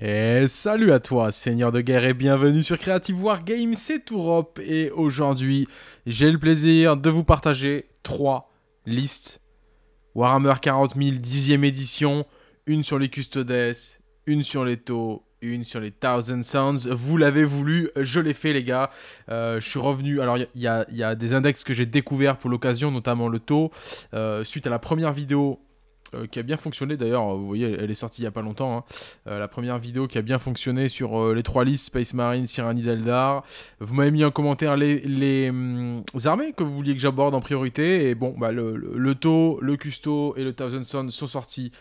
Et eh, salut à toi, seigneur de guerre, et bienvenue sur Creative War Games. c'est Tourop, et aujourd'hui, j'ai le plaisir de vous partager trois listes. Warhammer 40 000, 10e édition, une sur les Custodes, une sur les Taux, une sur les Thousand Sounds. Vous l'avez voulu, je l'ai fait les gars. Euh, je suis revenu, alors il y, a des index que j'ai découverts pour l'occasion, notamment le Taux, euh, suite à la première vidéo euh, qui a bien fonctionné d'ailleurs. Vous voyez, elle est sortie il n'y a pas longtemps. Hein. Euh, la première vidéo qui a bien fonctionné sur euh, les trois listes Space Marine, Cyrani Deldar. Vous m'avez mis en commentaire les, hum, armées que vous vouliez que j'aborde en priorité. Et bon, bah, le, le, le Tau, le Custo et le Thousand Sun sont sortis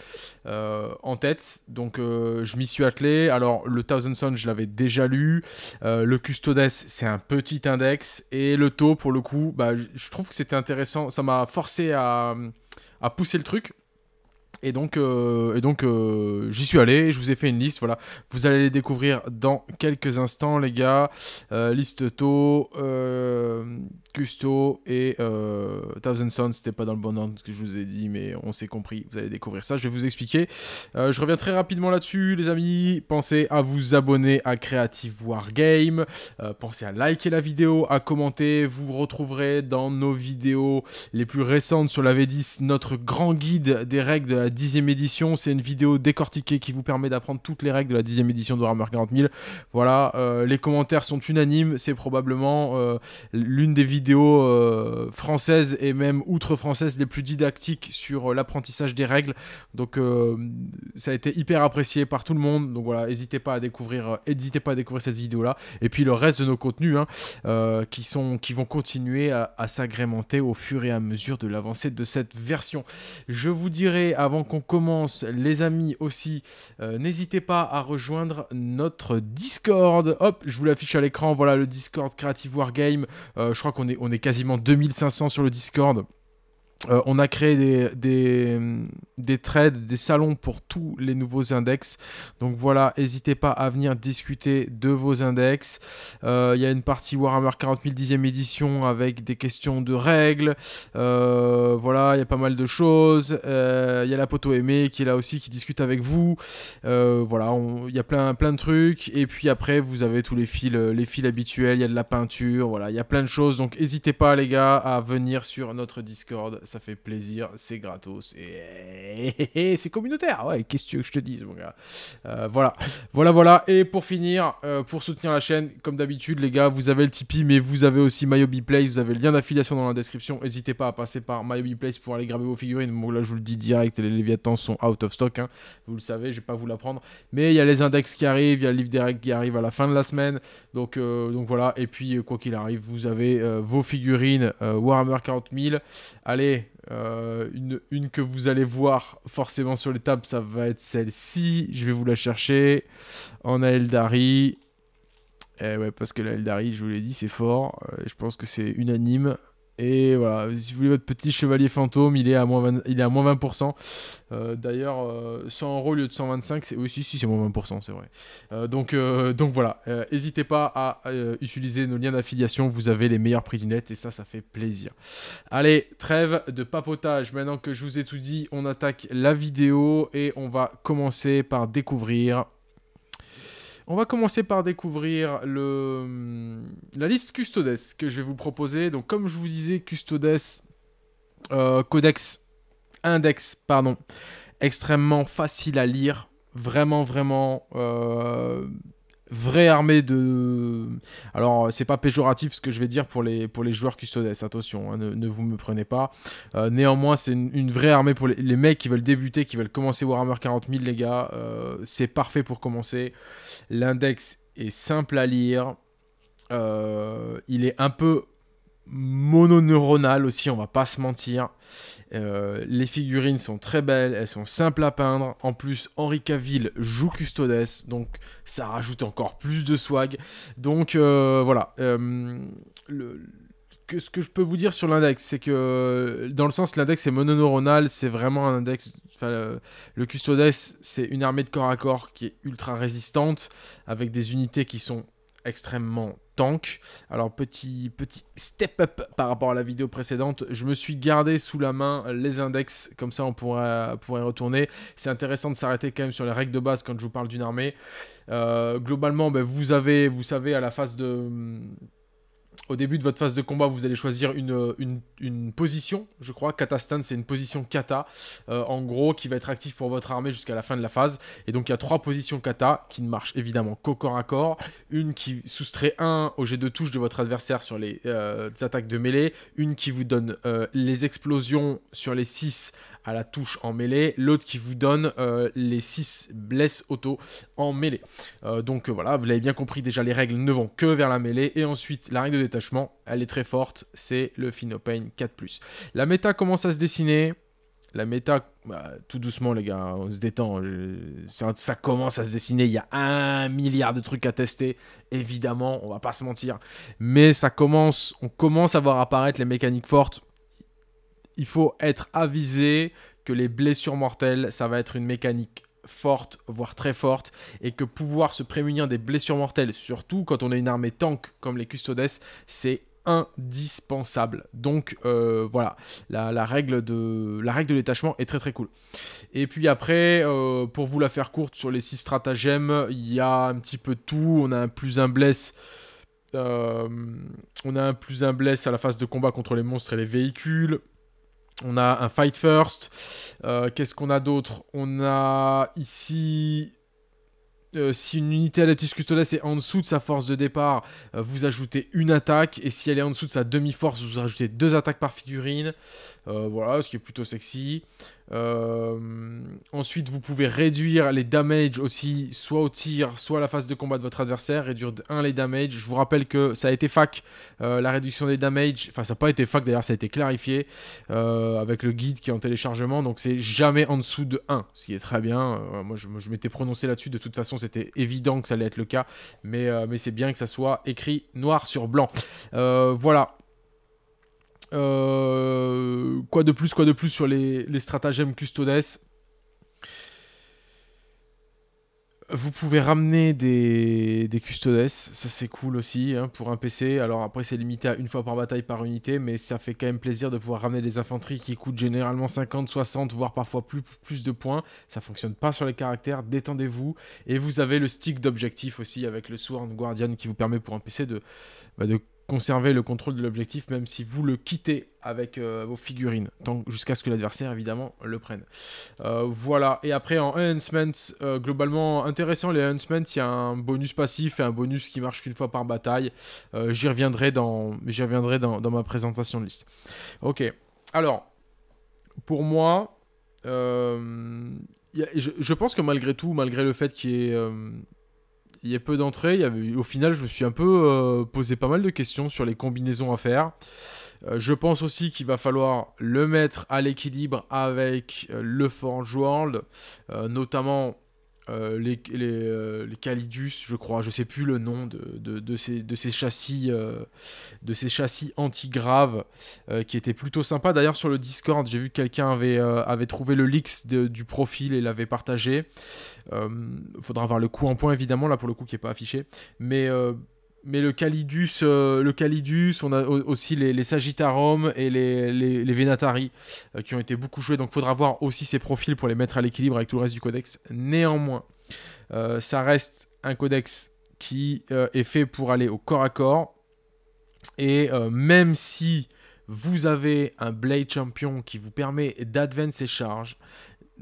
en tête. Donc je m'y suis attelé. Alors le Thousand Sun, je l'avais déjà lu. le Custodes, c'est un petit index. Et le Tau, pour le coup, bah, je trouve que c'était intéressant. Ça m'a forcé à hum, pousser le truc. Et donc, euh, et donc euh, j'y suis allé, je vous ai fait une liste, voilà. Vous allez les découvrir dans quelques instants, les gars. Euh, liste tôt, Custo et Thousand Sons, c'était pas dans le bon ordre que je vous ai dit, mais on s'est compris, vous allez découvrir ça, je vais vous expliquer. je reviens très rapidement là-dessus, les amis. Pensez à vous abonner à Creative Wargame, pensez à liker la vidéo, à commenter, vous retrouverez dans nos vidéos les plus récentes sur la V10 notre grand guide des règles de la dixième édition. C'est une vidéo décortiquée qui vous permet d'apprendre toutes les règles de la dixième édition de Warhammer 40 000. Voilà, euh, les commentaires sont unanimes. C'est probablement euh, l'une des vidéos euh, françaises et même outre-françaises les plus didactiques sur l'apprentissage des règles. Donc ça a été hyper apprécié par tout le monde. Donc voilà, n'hésitez pas à découvrir, n'hésitez pas à découvrir cette vidéo-là. Et puis le reste de nos contenus hein, qui, sont, qui vont continuer à, à s'agrémenter au fur et à mesure de l'avancée de cette version. Je vous dirai avant qu'on commence, les amis aussi, euh, n'hésitez pas à rejoindre notre Discord. Hop, je vous l'affiche à l'écran. Voilà le Discord Creative Wargame. Euh, je crois qu'on est, on est quasiment 2500 sur le Discord. Euh, on a créé des, des, trades, des salons pour tous les nouveaux index. Donc voilà, n'hésitez pas à venir discuter de vos index. Euh, il y a une partie Warhammer 4000 10e édition avec des questions de règles. Euh, voilà, il y a pas mal de choses. Il y a la poteau aimé qui est là aussi, qui discute avec vous. voilà, il y a plein, plein de trucs. Et puis après, vous avez tous les fils, les fils habituels. Il y a de la peinture. Voilà, il y a plein de choses. Donc n'hésitez pas les gars à venir sur notre Discord ça fait plaisir, c'est gratos et, c'est communautaire. Ouais, qu'est-ce que tu veux que je te dise, mon gars euh, Voilà, voilà, voilà. Et pour finir, euh, pour soutenir la chaîne, comme d'habitude, les gars, vous avez le Tipeee, mais vous avez aussi MyObi Place. Vous avez le lien d'affiliation dans la description. N'hésitez pas à passer par MyObi Place pour aller graver vos figurines. Bon, là, je vous le dis direct, les Léviathans sont out of stock. Hein. Vous le savez, je ne vais pas vous l'apprendre. Mais il y a les index qui arrivent, il y a le livre des qui arrive à la fin de la semaine. Donc, euh, donc voilà. Et puis, quoi qu'il arrive, vous avez vos figurines Warhammer 40 000. Allez, euh, une, que vous allez voir forcément sur les tables, ça va être celle-ci. Je vais vous la chercher. En Aeldari. Eh ouais, parce que la je vous l'ai dit, c'est fort. Euh, je pense que c'est unanime. Et voilà, si vous voulez votre petit chevalier fantôme, il est à moins 20, il est à 20%. Euh, d'ailleurs, 100 euh, euros au lieu de 125, c'est oui, si, c'est moins 20%, c'est vrai. Euh, donc, donc voilà, n'hésitez pas à, à utiliser nos liens d'affiliation, vous avez les meilleurs prix du net et ça, ça fait plaisir. Allez, trêve de papotage. Maintenant que je vous ai tout dit, on attaque la vidéo et on va commencer par découvrir on va commencer par découvrir le, hum, la liste Custodes que je vais vous proposer. Donc comme je vous disais, Custodes, euh, Codex, Index, pardon, extrêmement facile à lire. Vraiment, vraiment euh, vraie armée de. Alors, c'est pas péjoratif ce que je vais dire pour les, pour les joueurs custodes, attention, hein, ne, ne, vous me prenez pas. Euh, néanmoins, c'est une, vraie armée pour les, mecs qui veulent débuter, qui veulent commencer Warhammer 40 000, les gars. Euh, c'est parfait pour commencer. L'index est simple à lire. Euh, il est un peu Mononeuronal aussi, on va pas se mentir. Euh, les figurines sont très belles, elles sont simples à peindre. En plus, Henri Caville joue Custodes, donc ça rajoute encore plus de swag. Donc euh, voilà. Euh, ce que je peux vous dire sur l'index, c'est que dans le sens, l'index est mononeuronal, c'est vraiment un index. le Custodes, c'est une armée de corps à corps qui est ultra résistante, avec des unités qui sont extrêmement tank. Alors petit, petit step up par rapport à la vidéo précédente, je me suis gardé sous la main les index, comme ça on pourrait, pourrait retourner. C'est intéressant de s'arrêter quand même sur les règles de base quand je vous parle d'une armée. Euh, globalement, ben, vous avez, vous savez, à la phase de au début de votre phase de combat, vous allez choisir une, une, position, je crois. Katastan, c'est une position kata, euh, en gros, qui va être active pour votre armée jusqu'à la fin de la phase. Et donc, il y a trois positions kata qui ne marchent évidemment qu'au corps à corps. Une qui soustrait un au jet de touche de votre adversaire sur les euh, attaques de mêlée. Une qui vous donne euh, les explosions sur les 6 à la touche en mêlée, l'autre qui vous donne euh, les 6 blesses auto en mêlée. Euh, donc euh, voilà, vous l'avez bien compris déjà, les règles ne vont que vers la mêlée. Et ensuite, la règle de détachement, elle est très forte, c'est le Finopane 4+. La méta commence à se dessiner la méta, bah, tout doucement les gars, on se détend, ça, ça, commence à se dessiner, il y a un milliard de trucs à tester, évidemment, on va pas se mentir, mais ça commence, on commence à voir apparaître les mécaniques fortes, il faut être avisé que les blessures mortelles, ça va être une mécanique forte, voire très forte, et que pouvoir se prémunir des blessures mortelles, surtout quand on a une armée tank comme les custodes, c'est indispensable. Donc euh, voilà, la, règle de détachement est très très cool. Et puis après, euh, pour vous la faire courte sur les 6 stratagèmes, il y a un petit peu tout. On a un plus un bless. Euh, on a un plus un bless à la phase de combat contre les monstres et les véhicules. On a un Fight First. Euh, qu'est-ce qu'on a d'autre On a ici. Euh, si une unité Adeptus Custodes est en dessous de sa force de départ, euh, vous ajoutez une attaque. Et si elle est en dessous de sa demi-force, vous ajoutez deux attaques par figurine. voilà, ce qui est plutôt sexy. Euh, ensuite, vous pouvez réduire les damages aussi, soit au tir, soit à la phase de combat de votre adversaire. Réduire de 1 les damages. Je vous rappelle que ça a été fac, euh, la réduction des damages. Enfin, ça n'a pas été fac, d'ailleurs, ça a été clarifié euh, avec le guide qui est en téléchargement. Donc, c'est jamais en dessous de 1, ce qui est très bien. moi, je, m'étais prononcé là-dessus. De toute façon, c'était évident que ça allait être le cas. Mais, mais c'est bien que ça soit écrit noir sur blanc. voilà. Euh, quoi de plus, quoi de plus sur les, stratagèmes custodes Vous pouvez ramener des, custodes, ça c'est cool aussi hein, pour un PC. Alors après c'est limité à une fois par bataille par unité, mais ça fait quand même plaisir de pouvoir ramener des infanteries qui coûtent généralement 50, 60, voire parfois plus, plus de points. Ça fonctionne pas sur les caractères, détendez-vous. Et vous avez le stick d'objectif aussi avec le Sword Guardian qui vous permet pour un PC de, bah, de conserver le contrôle de l'objectif même si vous le quittez avec euh, vos figurines, jusqu'à ce que l'adversaire évidemment le prenne. Euh, voilà, et après en enhancements, euh, globalement intéressant les enhancements, il y a un bonus passif et un bonus qui marche qu'une fois par bataille. J'y reviendrai, dans, dans, ma présentation de liste. Ok, alors, pour moi, je, je, pense que malgré tout, malgré le fait qu'il y ait il y a peu d'entrées. au final, je me suis un peu euh, posé pas mal de questions sur les combinaisons à faire. Euh, je pense aussi qu'il va falloir le mettre à l'équilibre avec euh, le Forge World, notamment euh, les, euh, les, Calidus, je crois, je sais plus le nom de, ces, de ces, châssis, euh, de ces châssis anti-graves, qui étaient plutôt sympas. D'ailleurs, sur le Discord, j'ai vu que quelqu'un avait, avait trouvé le leaks du profil et l'avait partagé. faudra voir le coup en point, évidemment, là pour le coup qui n'est pas affiché. Mais mais le Calidus, euh, le Calidus, on a aussi les, les Sagittarum et les, Venatari euh, qui ont été beaucoup joués. Donc, il faudra voir aussi ces profils pour les mettre à l'équilibre avec tout le reste du codex. Néanmoins, euh, ça reste un codex qui est fait pour aller au corps à corps. Et même si vous avez un Blade Champion qui vous permet d'advance ses charges,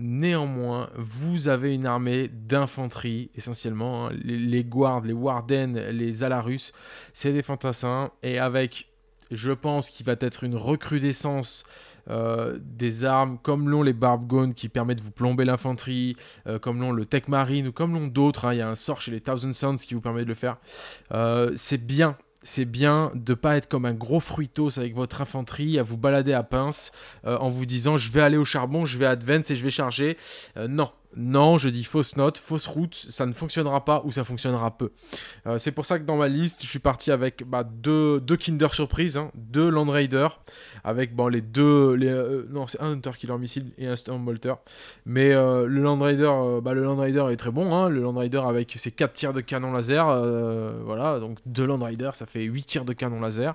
Néanmoins, vous avez une armée d'infanterie, essentiellement. Hein. Les, guards, les warden, les alarus, c'est des fantassins. Et avec, je pense, qu'il va être une recrudescence euh, des armes comme l'ont les Barbgones qui permettent de vous plomber l'infanterie, euh, comme l'ont le Tech Marine ou comme l'ont d'autres. Hein. Il y a un sort chez les Thousand Sons qui vous permet de le faire. Euh, c'est bien c'est bien de pas être comme un gros fruitos avec votre infanterie à vous balader à pince euh, en vous disant je vais aller au charbon, je vais advance et je vais charger. Euh, non, non, je dis fausse note, fausse route, ça ne fonctionnera pas ou ça fonctionnera peu. Euh, c'est pour ça que dans ma liste, je suis parti avec bah, deux, Kinder Surprise, hein, deux Land Raider, avec bon, les deux. Euh, non, c'est un Hunter Killer Missile et un Stormbolter. Mais euh, le, Land Raider, bah, le Land Raider est très bon, hein, le Land Raider avec ses 4 tirs de canon laser. voilà, donc deux Land Raider, ça fait 8 tirs de canon laser.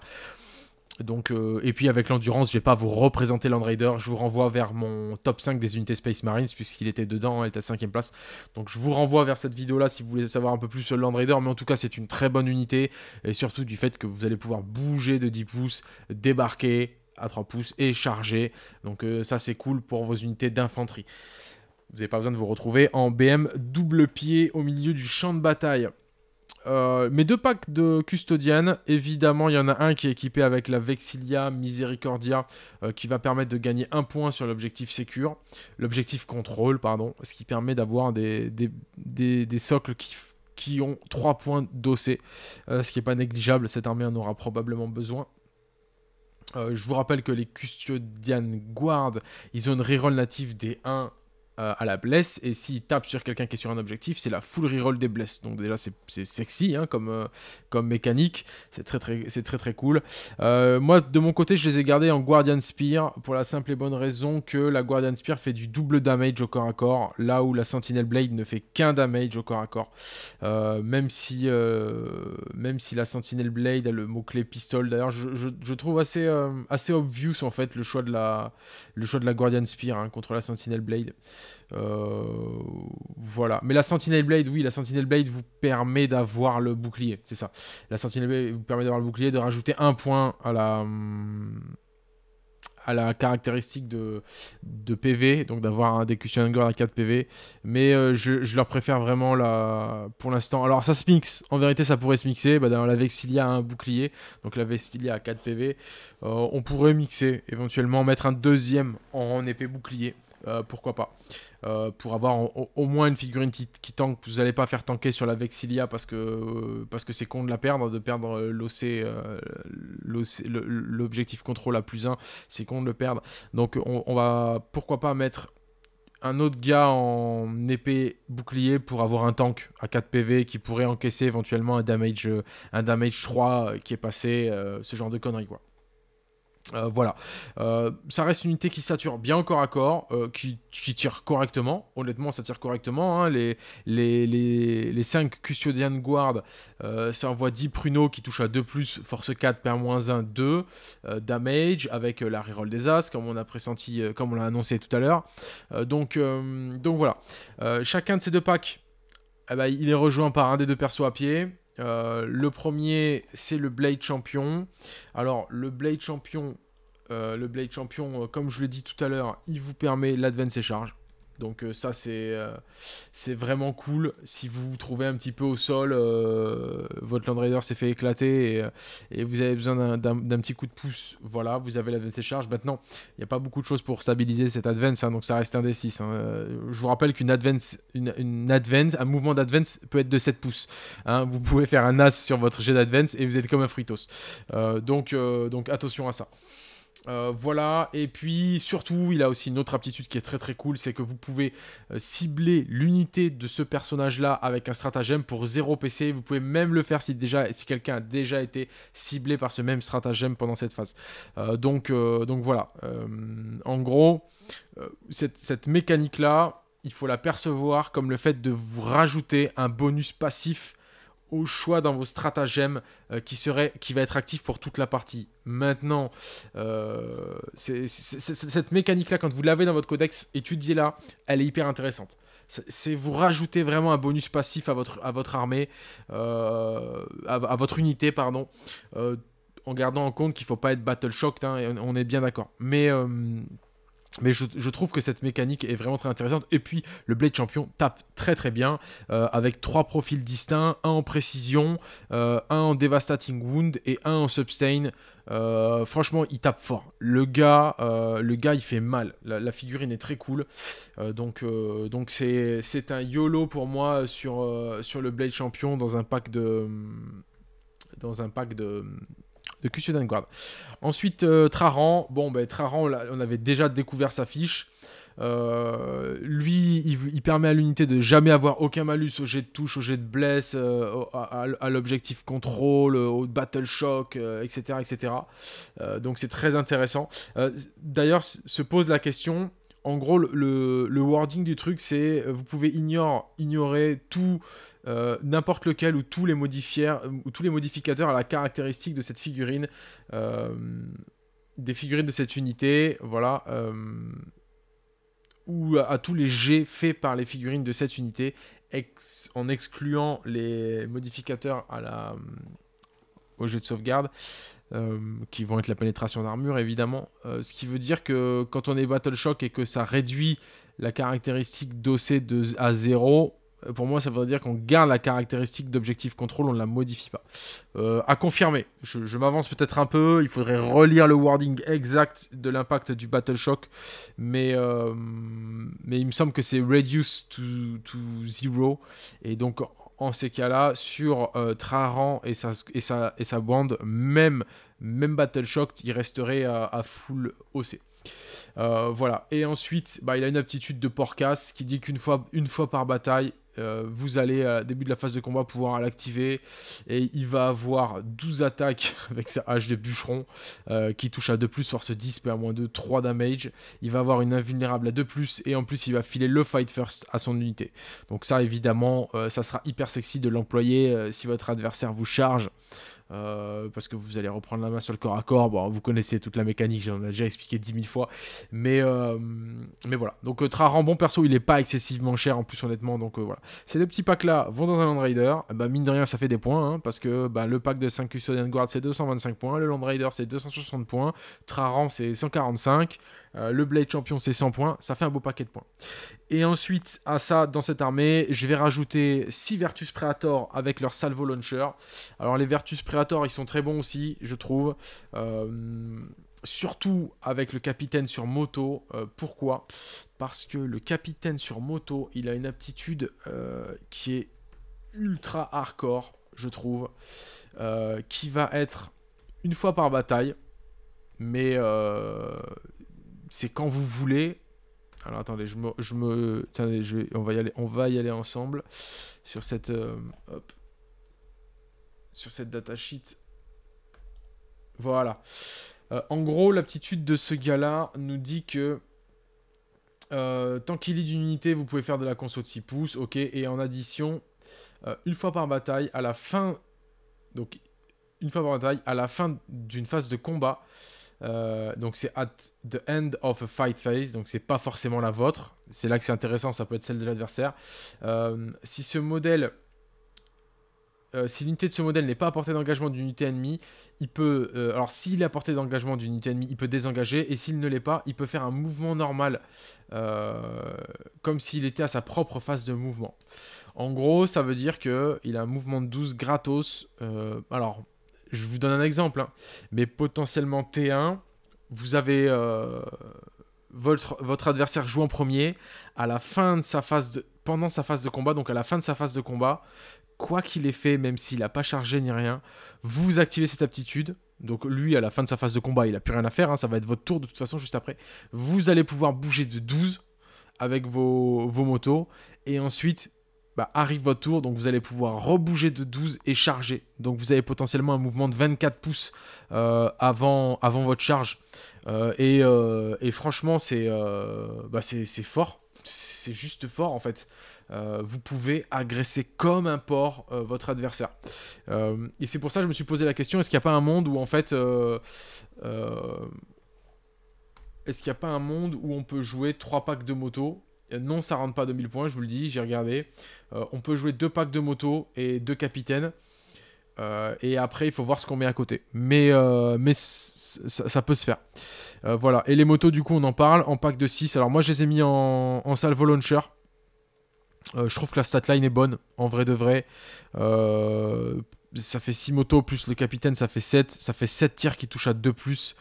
Euh, et puis avec l'endurance, je vais pas vous représenter Land Raider. Je vous renvoie vers mon top 5 des unités Space Marines, puisqu'il était dedans, il était à 5ème place. Donc je vous renvoie vers cette vidéo-là si vous voulez savoir un peu plus sur Land Raider. Mais en tout cas, c'est une très bonne unité, et surtout du fait que vous allez pouvoir bouger de 10 pouces, débarquer à 3 pouces et charger. Donc euh, ça, c'est cool pour vos unités d'infanterie. Vous n'avez pas besoin de vous retrouver en BM double pied au milieu du champ de bataille. Euh, mes deux packs de custodian, évidemment, il y en a un qui est équipé avec la Vexilia Misericordia, euh, qui va permettre de gagner un point sur l'objectif secure, l'objectif contrôle, pardon, ce qui permet d'avoir des, des, socles qui, qui ont trois points d'OC, euh, ce qui n'est pas négligeable, cette armée en aura probablement besoin. je vous rappelle que les Custodian Guard, ils ont une reroll native des 1 euh, à la blesse, et s'il tape sur quelqu'un qui est sur un objectif, c'est la full reroll des blesses. Donc déjà, c'est sexy hein, comme, euh, comme mécanique, c'est très très, très très cool. Euh, moi, de mon côté, je les ai gardés en Guardian Spear, pour la simple et bonne raison que la Guardian Spear fait du double damage au corps à corps, là où la Sentinel Blade ne fait qu'un damage au corps à corps. même, si, même si la Sentinel Blade a le mot-clé pistole d'ailleurs, je, trouve assez, assez obvious en fait le choix de la, le choix de la Guardian Spear hein, contre la Sentinel Blade. Euh, voilà. Mais la Sentinel Blade, oui, la Sentinel Blade vous permet d'avoir le bouclier, c'est ça. La Sentinel Blade vous permet d'avoir le bouclier, de rajouter un point à la à la caractéristique de, de PV, donc d'avoir un Decution à 4 PV. Mais euh, je, leur préfère vraiment pour l'instant. Alors ça se mixe, en vérité ça pourrait se mixer. Bah, la Vexilia a un bouclier, donc la Vexilia a 4 PV. Euh, on pourrait mixer, éventuellement mettre un deuxième en épée bouclier. Euh, pourquoi pas. Euh, pour avoir au, moins une figurine qui, tank, vous n'allez pas faire tanker sur la Vexilia parce que euh, parce que c'est con de la perdre, de perdre l'objectif contrôle à plus 1, c'est con de le perdre. Donc on, va pourquoi pas mettre un autre gars en épée bouclier pour avoir un tank à 4 PV qui pourrait encaisser éventuellement un damage, un damage 3 qui est passé, ce genre de conneries quoi. Euh, voilà. Euh, ça reste une unité qui sature bien corps à corps, euh, qui, tire correctement. Honnêtement, ça tire correctement. Hein. Les, les, les, de 5 Custodian Guard, ça envoie 10 pruno qui touchent à 2, force 4, per moins 1, 2, damage, avec la reroll des As, comme on a pressenti, comme on l'a annoncé tout à l'heure. donc, donc voilà. chacun de ces deux packs, eh ben, il est rejoint par un des deux persos à pied. Euh, le premier, c'est le Blade Champion. Alors, le Blade Champion, euh, le Blade Champion euh, comme je l'ai dit tout à l'heure, il vous permet l'Advance Charge. Donc euh, ça euh, c'est vraiment cool. Si vous vous trouvez un petit peu au sol, euh, votre Land Raider s'est fait éclater et, vous avez besoin d'un petit coup de pouce, voilà, vous avez l'advance charge. Maintenant, il n'y a pas beaucoup de choses pour stabiliser cette advance, hein, donc ça reste un des 6. Je vous rappelle qu'une advance, une, advance, un mouvement d'advance peut être de 7 pouces. Hein. Vous pouvez faire un as sur votre jet d'advance et vous êtes comme un fritos. donc, donc attention à ça. Euh, voilà, et puis surtout, il a aussi une autre aptitude qui est très très cool, c'est que vous pouvez euh, cibler l'unité de ce personnage-là avec un stratagème pour 0 PC. Vous pouvez même le faire si, si quelqu'un a déjà été ciblé par ce même stratagème pendant cette phase. Euh, donc, donc voilà, en gros, cette, cette mécanique-là, il faut la percevoir comme le fait de vous rajouter un bonus passif au choix dans vos stratagèmes euh, qui, serait, qui va être actif pour toute la partie. Maintenant, euh, c'est cette mécanique-là, quand vous l'avez dans votre codex, étudiez-la, elle est hyper intéressante. C'est vous rajoutez vraiment un bonus passif à votre, à votre armée, euh, à, votre unité, pardon, en gardant en compte qu'il faut pas être battle shocked, hein, on est bien d'accord. Mais mais je, trouve que cette mécanique est vraiment très intéressante. Et puis, le Blade Champion tape très très bien, euh, avec trois profils distincts, un en précision, euh, un en Devastating Wound et un en Substain. Euh, franchement, il tape fort. Le gars, le gars il fait mal. La, la figurine est très cool. donc, donc c'est, c'est un YOLO pour moi sur, sur le Blade Champion dans un pack de... Dans un pack de de Custodian Guard. Ensuite, euh, Traran. Bon, ben, Traran, on avait déjà découvert sa fiche. Euh, lui, il, permet à l'unité de jamais avoir aucun malus au jet de touche, au jet de bless, euh, à, l'objectif contrôle, au battle shock, etc. etc. donc c'est très intéressant. D'ailleurs, se pose la question, en gros, le, wording du truc, c'est vous pouvez ignorer tout euh, n'importe lequel ou tous, les euh, ou tous les modificateurs à la caractéristique de cette figurine, euh, des figurines de cette unité, voilà, ou à, tous les jets faits par les figurines de cette unité, en excluant les modificateurs à la, au jet de sauvegarde. qui vont être la pénétration d'armure évidemment. ce qui veut dire que quand on est Battle Shock et que ça réduit la caractéristique d'OC à 0, euh, pour moi, ça veut dire qu'on garde la caractéristique d'objectif contrôle, on ne la modifie pas. Euh, à confirmer, je, m'avance peut-être un peu, il faudrait relire le wording exact de l'impact du Battle Shock, mais, euh, mais il me semble que c'est reduce to, to, zero, et donc en ces cas-là, sur Traran et sa, et, sa, et sa bande, même, même Battle Shock, il resterait à, full OC. voilà, et ensuite, bah, il a une aptitude de porcasse qui dit qu'une fois, une fois par bataille, euh, vous allez, au euh, début de la phase de combat, pouvoir l'activer. Et il va avoir 12 attaques avec sa hache de bûcheron euh, qui touche à 2, force 10, moins 2 3 damage. Il va avoir une invulnérable à 2, et en plus, il va filer le fight first à son unité. Donc, ça, évidemment, ça sera hyper sexy de l'employer si votre adversaire vous charge. Euh, parce que vous allez reprendre la main sur le corps à corps. Bon, vous connaissez toute la mécanique, j'en ai déjà expliqué 10 000 fois. Mais, euh, mais voilà. Donc, euh, Traran, bon perso, il est pas excessivement cher en plus, honnêtement. Donc, voilà. Ces deux petits packs-là vont dans un Land Raider. Bah, eh ben, mine de rien, ça fait des points, hein, parce que bah, le pack de 5 Custodian Guard, c'est 225 points. Le Land Raider, c'est 260 points. Traran, c'est 145. Euh, le Blade Champion, c'est 100 points. Ça fait un beau paquet de points. Et ensuite, à ça, dans cette armée, je vais rajouter 6 Vertus Preator avec leur Salvo Launcher. Alors, les Vertus Preator, ils sont très bons aussi, je trouve. Euh, surtout avec le capitaine sur moto. Euh, pourquoi Parce que le capitaine sur moto, il a une aptitude qui est ultra hardcore, je trouve. qui va être une fois par bataille mais c'est quand vous voulez. Alors attendez, je me, je je on va y aller, on va y aller ensemble sur cette, euh, sur cette data sheet. Voilà. Euh, en gros, l'aptitude de ce gars-là nous dit que euh, tant qu'il est d'une unité, vous pouvez faire de la conso de 6 pouces, ok, et en addition, une fois par bataille, à la fin, donc une fois par bataille, à la fin d'une phase de combat, euh, donc c'est at the end of a fight phase, donc c'est pas forcément la vôtre. C'est là que c'est intéressant, ça peut être celle de l'adversaire. Euh, si ce modèle, euh, si l'unité de ce modèle n'est pas à portée d'engagement d'une unité ennemie, il peut, alors s'il est à portée d'engagement d'une unité ennemie, il peut désengager, et s'il ne l'est pas, il peut faire un mouvement normal, comme s'il était à sa propre phase de mouvement. En gros, ça veut dire que il a un mouvement de 12 gratos. alors je vous donne un exemple, hein. mais potentiellement T1, vous avez euh, votre, adversaire joue en premier, à la fin de sa phase de, pendant sa phase de combat, donc à la fin de sa phase de combat, quoi qu'il ait fait, même s'il n'a pas chargé ni rien, vous activez cette aptitude. Donc lui, à la fin de sa phase de combat, il n'a plus rien à faire, hein, ça va être votre tour de toute façon juste après. Vous allez pouvoir bouger de 12 avec vos, vos motos, et ensuite bah, arrive votre tour, donc vous allez pouvoir rebouger de 12 et charger. Donc vous avez potentiellement un mouvement de 24 pouces euh, avant, avant votre charge. Euh, euh, et, franchement, bah, c'est fort. C'est juste fort en fait. vous pouvez agresser comme un porc votre adversaire. et c'est pour ça que je me suis posé la question, est-ce qu'il n'y a pas un monde où en fait... est-ce qu'il n'y a pas un monde où on peut jouer 3 packs de motos euh, non, ça rentre pas 2000 points, je vous le dis, j'ai regardé. Euh, on peut jouer deux packs de motos et deux capitaines. Euh, et après, il faut voir ce qu'on met à côté. Mais, mais ça, peut se faire. voilà. Et les motos, du coup, on en parle en pack de 6. Alors, moi, je les ai mis en, en salvo launcher. je trouve que la statline est bonne, en vrai de vrai. ça fait 6 motos plus le capitaine, ça fait 7. Ça fait 7 tirs qui touchent à 2 plus.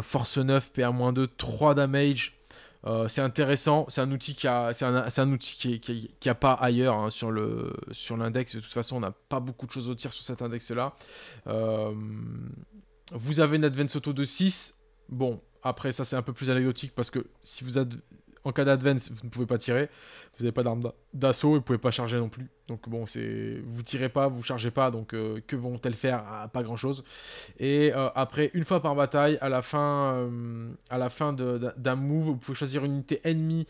force 9, PR-2, 3 damage. Euh, c'est intéressant, c'est un outil qui a, un, outil qui, a pas ailleurs hein, sur le sur l'index. De toute façon, on n'a pas beaucoup de choses au tir sur cet index-là. Euh, vous avez une Advance Auto de 6. Bon, après ça c'est un peu plus anecdotique parce que si vous, avez en cas d'advance, vous ne pouvez pas tirer. Vous n'avez pas d'arme d'assaut et vous ne pouvez pas charger non plus. Donc bon, c'est vous tirez pas, vous chargez pas. Donc euh, que vont-elles faire ah, Pas grand-chose. Et euh, après, une fois par bataille, à la fin, euh, à la fin d'un move, vous pouvez choisir une unité ennemie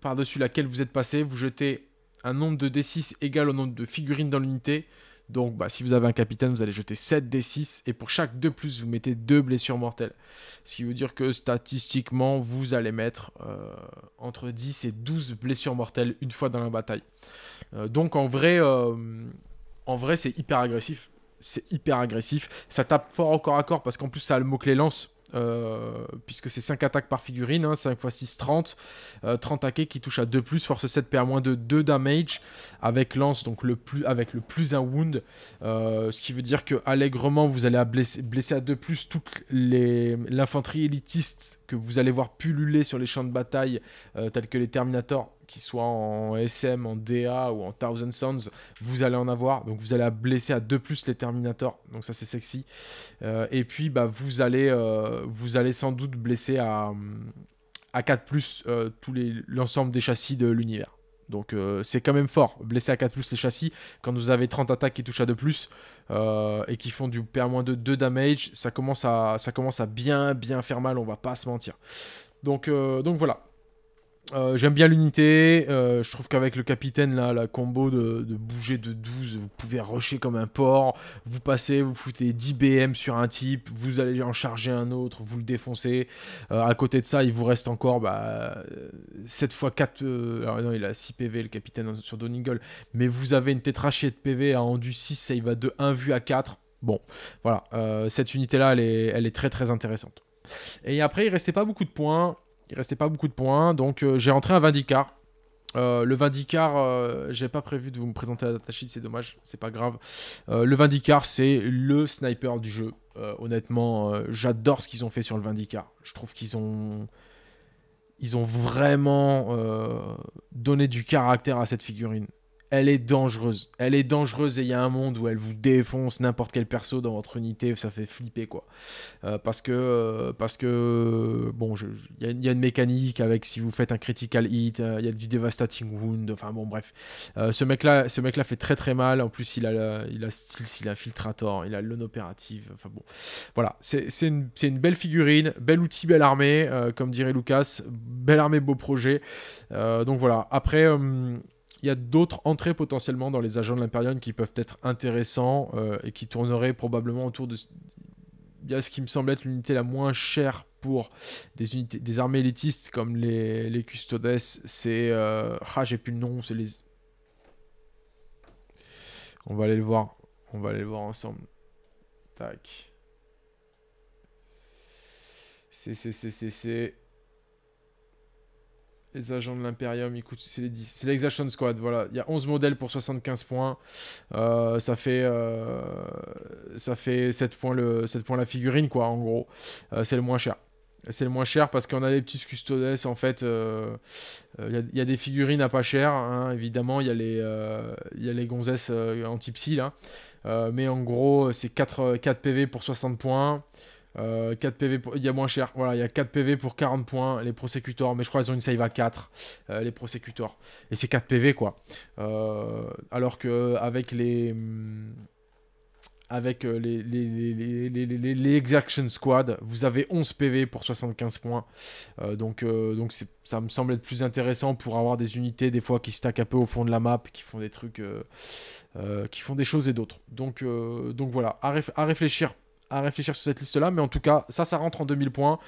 par-dessus laquelle vous êtes passé. Vous jetez un nombre de D6 égal au nombre de figurines dans l'unité. Donc bah, si vous avez un capitaine, vous allez jeter 7 des 6 et pour chaque 2 plus, vous mettez 2 blessures mortelles. Ce qui veut dire que statistiquement, vous allez mettre euh, entre 10 et 12 blessures mortelles une fois dans la bataille. Euh, donc en vrai, euh, en vrai c'est hyper agressif. C'est hyper agressif. Ça tape fort au corps à corps parce qu'en plus ça a le mot-clé lance. Euh, puisque c'est 5 attaques par figurine, 5 x 6, 30, 30 attaqués qui touchent à 2 plus, force 7 perd moins de 2 damage, avec lance, donc le plus, avec le plus 1 wound, euh, ce qui veut dire que allègrement vous allez blesser, à 2 plus toute l'infanterie élitiste que vous allez voir pulluler sur les champs de bataille, euh, tels que les Terminators qu'ils soit en SM, en DA ou en Thousand Sons, vous allez en avoir. Donc vous allez blesser à 2 les Terminators, donc ça c'est sexy. Euh, et puis bah, vous, allez, euh, vous allez sans doute blesser à, à 4 plus euh, les l'ensemble des châssis de l'univers. Donc c'est quand même fort, blesser à 4 les châssis, quand vous avez 30 attaques qui touchent à 2 plus et qui font du PA-2 2 damage, ça commence, à, ça commence à bien bien faire mal, on va pas se mentir. Donc, donc voilà, euh, j'aime bien l'unité. Euh, je trouve qu'avec le capitaine, là, la combo de, bouger de 12, vous pouvez rusher comme un porc. Vous passez, vous foutez 10 BM sur un type, vous allez en charger un autre, vous le défoncez. Euh, à côté de ça, il vous reste encore 7 x 4. alors non, il a 6 PV, le capitaine, sur Donegal. Mais vous avez une tétrachée de PV à endu 6, ça il va de 1 vue à 4. Bon, voilà. cette unité-là, elle est, très très intéressante. Et après, il restait pas beaucoup de points. Il restait pas beaucoup de points, donc euh, j'ai rentré un Vindicar. Euh, le Vindicar, euh, j'ai pas prévu de vous me présenter data sheet, c'est dommage, c'est pas grave. le Vindicar, c'est le sniper du jeu. honnêtement, j'adore ce qu'ils ont fait sur le Vindicar. Je trouve qu'ils ont... Ils ont vraiment donné du caractère à cette figurine elle est dangereuse. Elle est dangereuse et il y a un monde où elle vous défonce n'importe quel perso dans votre unité, ça fait flipper quoi. Euh, parce que, euh, parce que bon, il y, a une mécanique avec si vous faites un critical hit, euh, il y a du devastating wound, enfin bon, bref. ce mec-là ce mec -là fait très très mal, en plus il a, il a style, il a Filtrator, il a l'unopérative. enfin bon. Voilà, c'est une, une, belle figurine, bel outil, belle armée, comme dirait Lucas, belle armée, beau projet. donc voilà, après il y a d'autres entrées potentiellement dans les agents de l'Imperium qui peuvent être intéressants euh, et qui tourneraient probablement autour de. Il y a ce qui me semble être l'unité la moins chère pour des, unités, des armées élitistes comme les, Custodes. C'est. Euh... Ah, j'ai plus le nom, c'est les. On va aller le voir. On va aller le voir ensemble. Tac. C'est, c'est, c'est, c'est, les agents de l'Imperium, c'est l'Exaction Squad, voilà. Il y a 11 modèles pour 75 points. Euh, ça, fait, euh, ça fait 7 points, le, 7 points la figurine, quoi, en gros. Euh, c'est le moins cher. C'est le moins cher parce qu'on a les petits custodes, en fait. Il y, a des figurines à pas cher, hein. évidemment. Il y, a les, y a les gonzesses anti-psy, là. mais en gros, c'est 4, 4 PV pour 60 points. Euh, 4 PV, il y a moins cher. Voilà, il y a 4 PV pour 40 points, les Prosecutors. Mais je crois qu'ils ont une save à 4, les Prosecutors. Et c'est 4 PV, quoi. alors que avec les... Avec les, les, les, les, les Exaction Squad, vous avez 11 PV pour 75 points. donc donc ça me semble être plus intéressant pour avoir des unités, des fois, qui stackent un peu au fond de la map, qui font des trucs... qui font des choses et d'autres. Donc, donc voilà, à, à réfléchir à réfléchir sur cette liste-là, mais en tout cas, ça, ça rentre en 2000 points.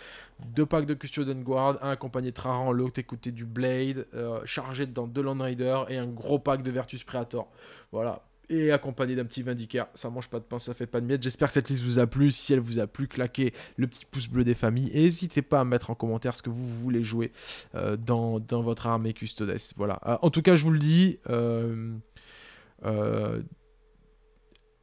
Deux packs de Custodian Guard, un accompagné de Traran, l'autre du Blade, euh, chargé dans de Land Raider et un gros pack de Vertus Preator. Voilà. Et accompagné d'un petit Vindicaire. Ça mange pas de pain, ça fait pas de miettes. J'espère que cette liste vous a plu. Si elle vous a plu, claquez le petit pouce bleu des familles. Et n'hésitez pas à mettre en commentaire ce que vous voulez jouer euh, dans, votre armée Custodes. Voilà. Euh, en tout cas, je vous le dis. Euh,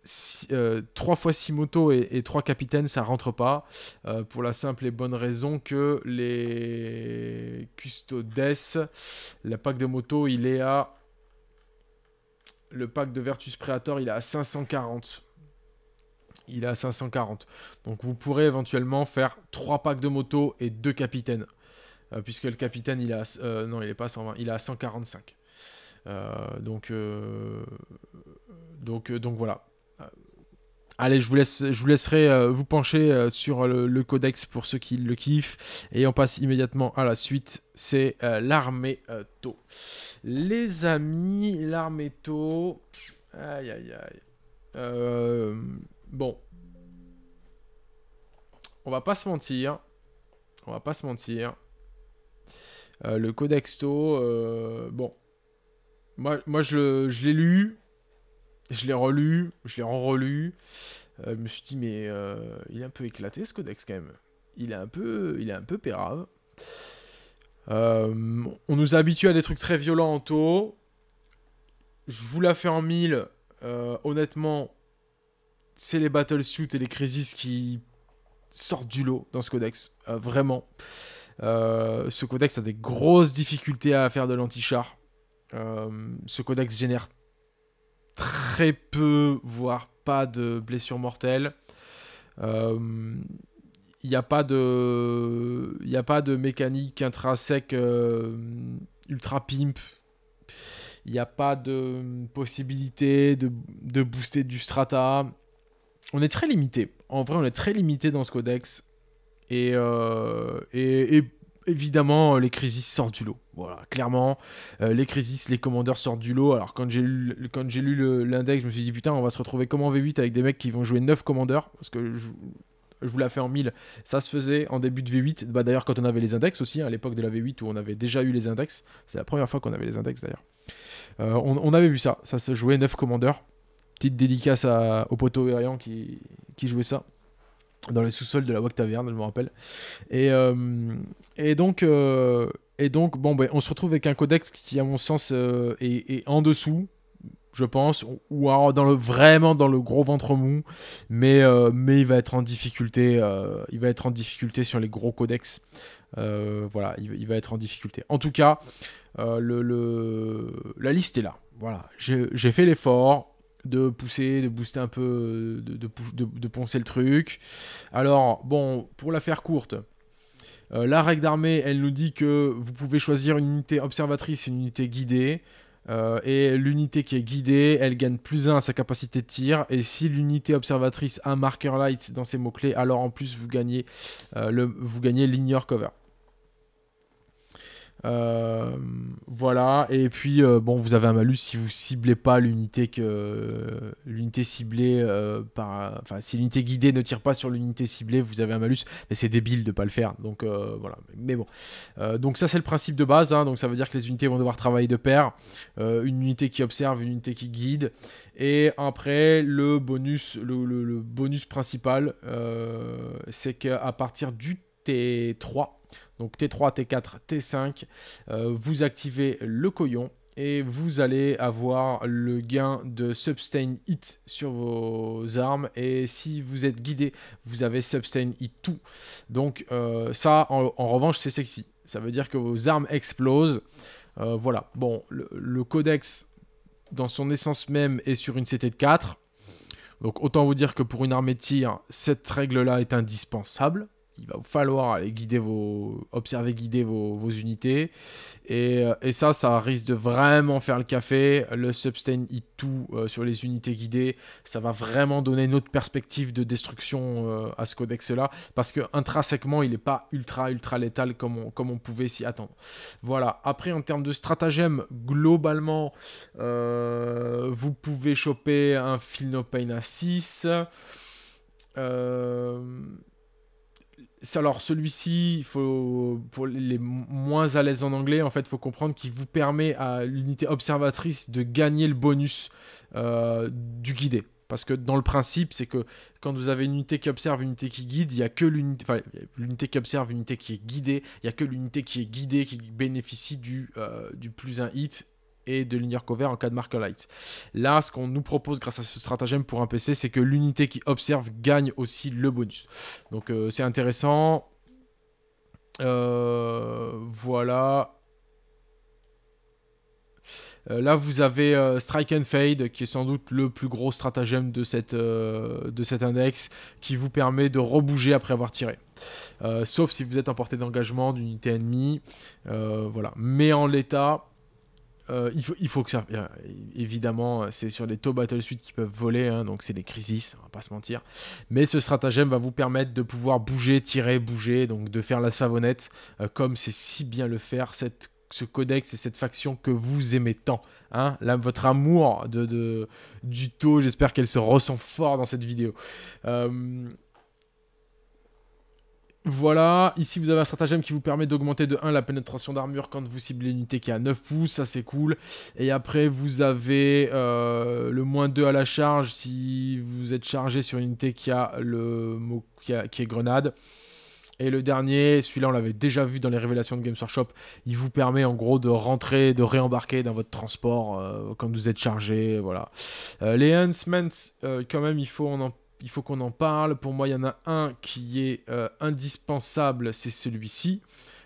3 euh, fois 6 motos et, 3 capitaines, ça rentre pas. Euh, pour la simple et bonne raison que les custodes, la pack de motos, il est à. Le pack de Vertus Predator il est à 540. Il est à 540. Donc vous pourrez éventuellement faire 3 packs de motos et 2 capitaines. Euh, puisque le capitaine, il a. non, il est pas à 120, il est à 145. donc, donc, donc voilà. Allez, je vous, laisse, je vous laisserai euh, vous pencher euh, sur le, codex pour ceux qui le kiffent. Et on passe immédiatement à la suite. C'est euh, l'armée Les amis, l'armée Aïe, aïe, aïe. bon. On va pas se mentir. On va pas se mentir. le codex euh, bon. Moi, moi je, je l'ai lu. Je l'ai relu, je l'ai re-relu. Euh, je me suis dit, mais euh, il est un peu éclaté ce codex quand même. Il est un peu, il est un peu pérave. Euh, on nous a habitués à des trucs très violents en taux. Je vous la fais en mille. honnêtement, c'est les battlesuits et les crises qui sortent du lot dans ce codex. vraiment. ce codex a des grosses difficultés à faire de l'anti-char. ce codex génère très peu, voire pas de blessures mortelles. Il euh, n'y a, pas de... y a pas de mécanique intrinsèque euh, ultra pimp. Il n'y a pas de possibilité de, booster du strata. On est très limité. En vrai, on est très limité dans ce codex. et, euh, évidemment, euh, les crises sortent du lot. Voilà, clairement, euh, les crises, les commandeurs sortent du lot. Alors, quand j'ai lu, l'index, je me suis dit, putain, on va se retrouver comme en V8 avec des mecs qui vont jouer 9 commandeurs. Parce que je, vous l'ai fait en 1000, ça se faisait en début de V8. Bah, d'ailleurs, quand on avait les index aussi, hein, à l'époque de la V8 où on avait déjà eu les index. C'est la première fois qu'on avait les index d'ailleurs. Euh, on, avait vu ça, ça se jouait 9 commandeurs. Petite dédicace à, au poteau aérien qui, qui jouait ça dans les sous-sols de la Wack Taverne, je me rappelle. Et, euh, et donc, euh, et donc bon, ben, on se retrouve avec un codex qui, à mon sens, euh, est, en dessous, je pense, ou dans le, vraiment dans le gros ventre mou, mais, mais il va être en difficulté, il va être en difficulté sur les gros codex. voilà, il, va être en difficulté. En tout cas, le, la liste est là. Voilà, j'ai fait l'effort, de pousser, de booster un peu, de, de, poncer le truc. Alors, bon, pour la faire courte, euh, la règle d'armée, elle nous dit que vous pouvez choisir une unité observatrice et une unité guidée. Euh, et l'unité qui est guidée, elle gagne plus 1 à sa capacité de tir. Et si l'unité observatrice a marker light dans ses mots-clés, alors en plus vous gagnez, euh, vous gagnez l'ignore cover. Euh, voilà, et puis euh, bon, vous avez un malus si vous ciblez pas l'unité que l'unité ciblée euh, par enfin si l'unité guidée ne tire pas sur l'unité ciblée, vous avez un malus, mais c'est débile de pas le faire. Donc voilà, mais bon. donc ça c'est le principe de base hein. donc ça veut dire que les unités vont devoir travailler de pair, une unité qui observe, une unité qui guide et après le bonus le, le bonus principal c'est qu'à partir du T3 donc T3, T4, T5, vous activez le coyon et vous allez avoir le gain de Sustain Hit sur vos armes. Et si vous êtes guidé, vous avez Sustain Hit tout. Donc euh, ça, en, revanche, c'est sexy. Ça veut dire que vos armes explosent. Euh, voilà. Bon, le, le, codex, dans son essence même, est sur une CT de 4. Donc autant vous dire que pour une armée de tir, cette règle-là est indispensable il va falloir aller guider vos, observer, guider vos, unités. Euh, et, ça, ça risque de vraiment faire le café. Le sustain hit tout euh, sur les unités guidées, ça va vraiment donner une autre perspective de destruction euh, à ce codex-là, parce que intrinsèquement, il n'est pas ultra, ultra létal comme on, comme on pouvait s'y attendre. Voilà. Après, en termes de stratagème, globalement, vous pouvez choper un Phil No Pain à 6. Euh alors celui-ci, pour les moins à l'aise en anglais, en fait, faut comprendre qu'il vous permet à l'unité observatrice de gagner le bonus euh, du guidé. Parce que dans le principe, c'est que quand vous avez une unité qui observe, une unité qui guide, il n'y a que l'unité, l'unité qui observe, une unité qui est guidée, il n'y a que l'unité qui est guidée qui bénéficie du, euh, du plus un hit et de linear cover en cas de marker light. Là, ce qu'on nous propose grâce à ce stratagème pour un PC, c'est que l'unité qui observe gagne aussi le bonus. Donc euh, c'est intéressant. Euh, voilà. Euh, là, vous avez Strike and Fade, qui est sans doute le plus gros stratagème de, de cet index, qui vous permet de rebouger après avoir tiré. sauf si vous êtes en portée d'engagement d'unité ennemie. voilà. Mais en l'état, euh, il, faut, que ça. Euh, évidemment, c'est sur les taux Battle Suite qui peuvent voler, hein, donc c'est des crises, on va pas se mentir. Mais ce stratagème va vous permettre de pouvoir bouger, tirer, bouger, donc de faire la savonnette, euh, comme c'est si bien le faire cette, ce codex et cette faction que vous aimez tant. Hein. Là, votre amour du taux, j'espère qu'elle se ressent fort dans cette vidéo. Voilà, ici vous avez un stratagème qui vous permet d'augmenter de 1 la pénétration d'armure quand vous ciblez une unité qui a 9 pouces, ça c'est cool. Et après vous avez euh, le moins 2 à la charge si vous êtes chargé sur une unité qui a le qui, qui est grenade. Et le dernier, celui-là on l'avait déjà vu dans les révélations de Games Workshop, il vous permet en gros de rentrer, de réembarquer dans votre transport euh, quand vous êtes chargé, voilà. Euh, les enhancements, quand même il faut en il faut qu'on en parle. Pour moi, il y en a un qui est euh, indispensable, c'est celui-ci,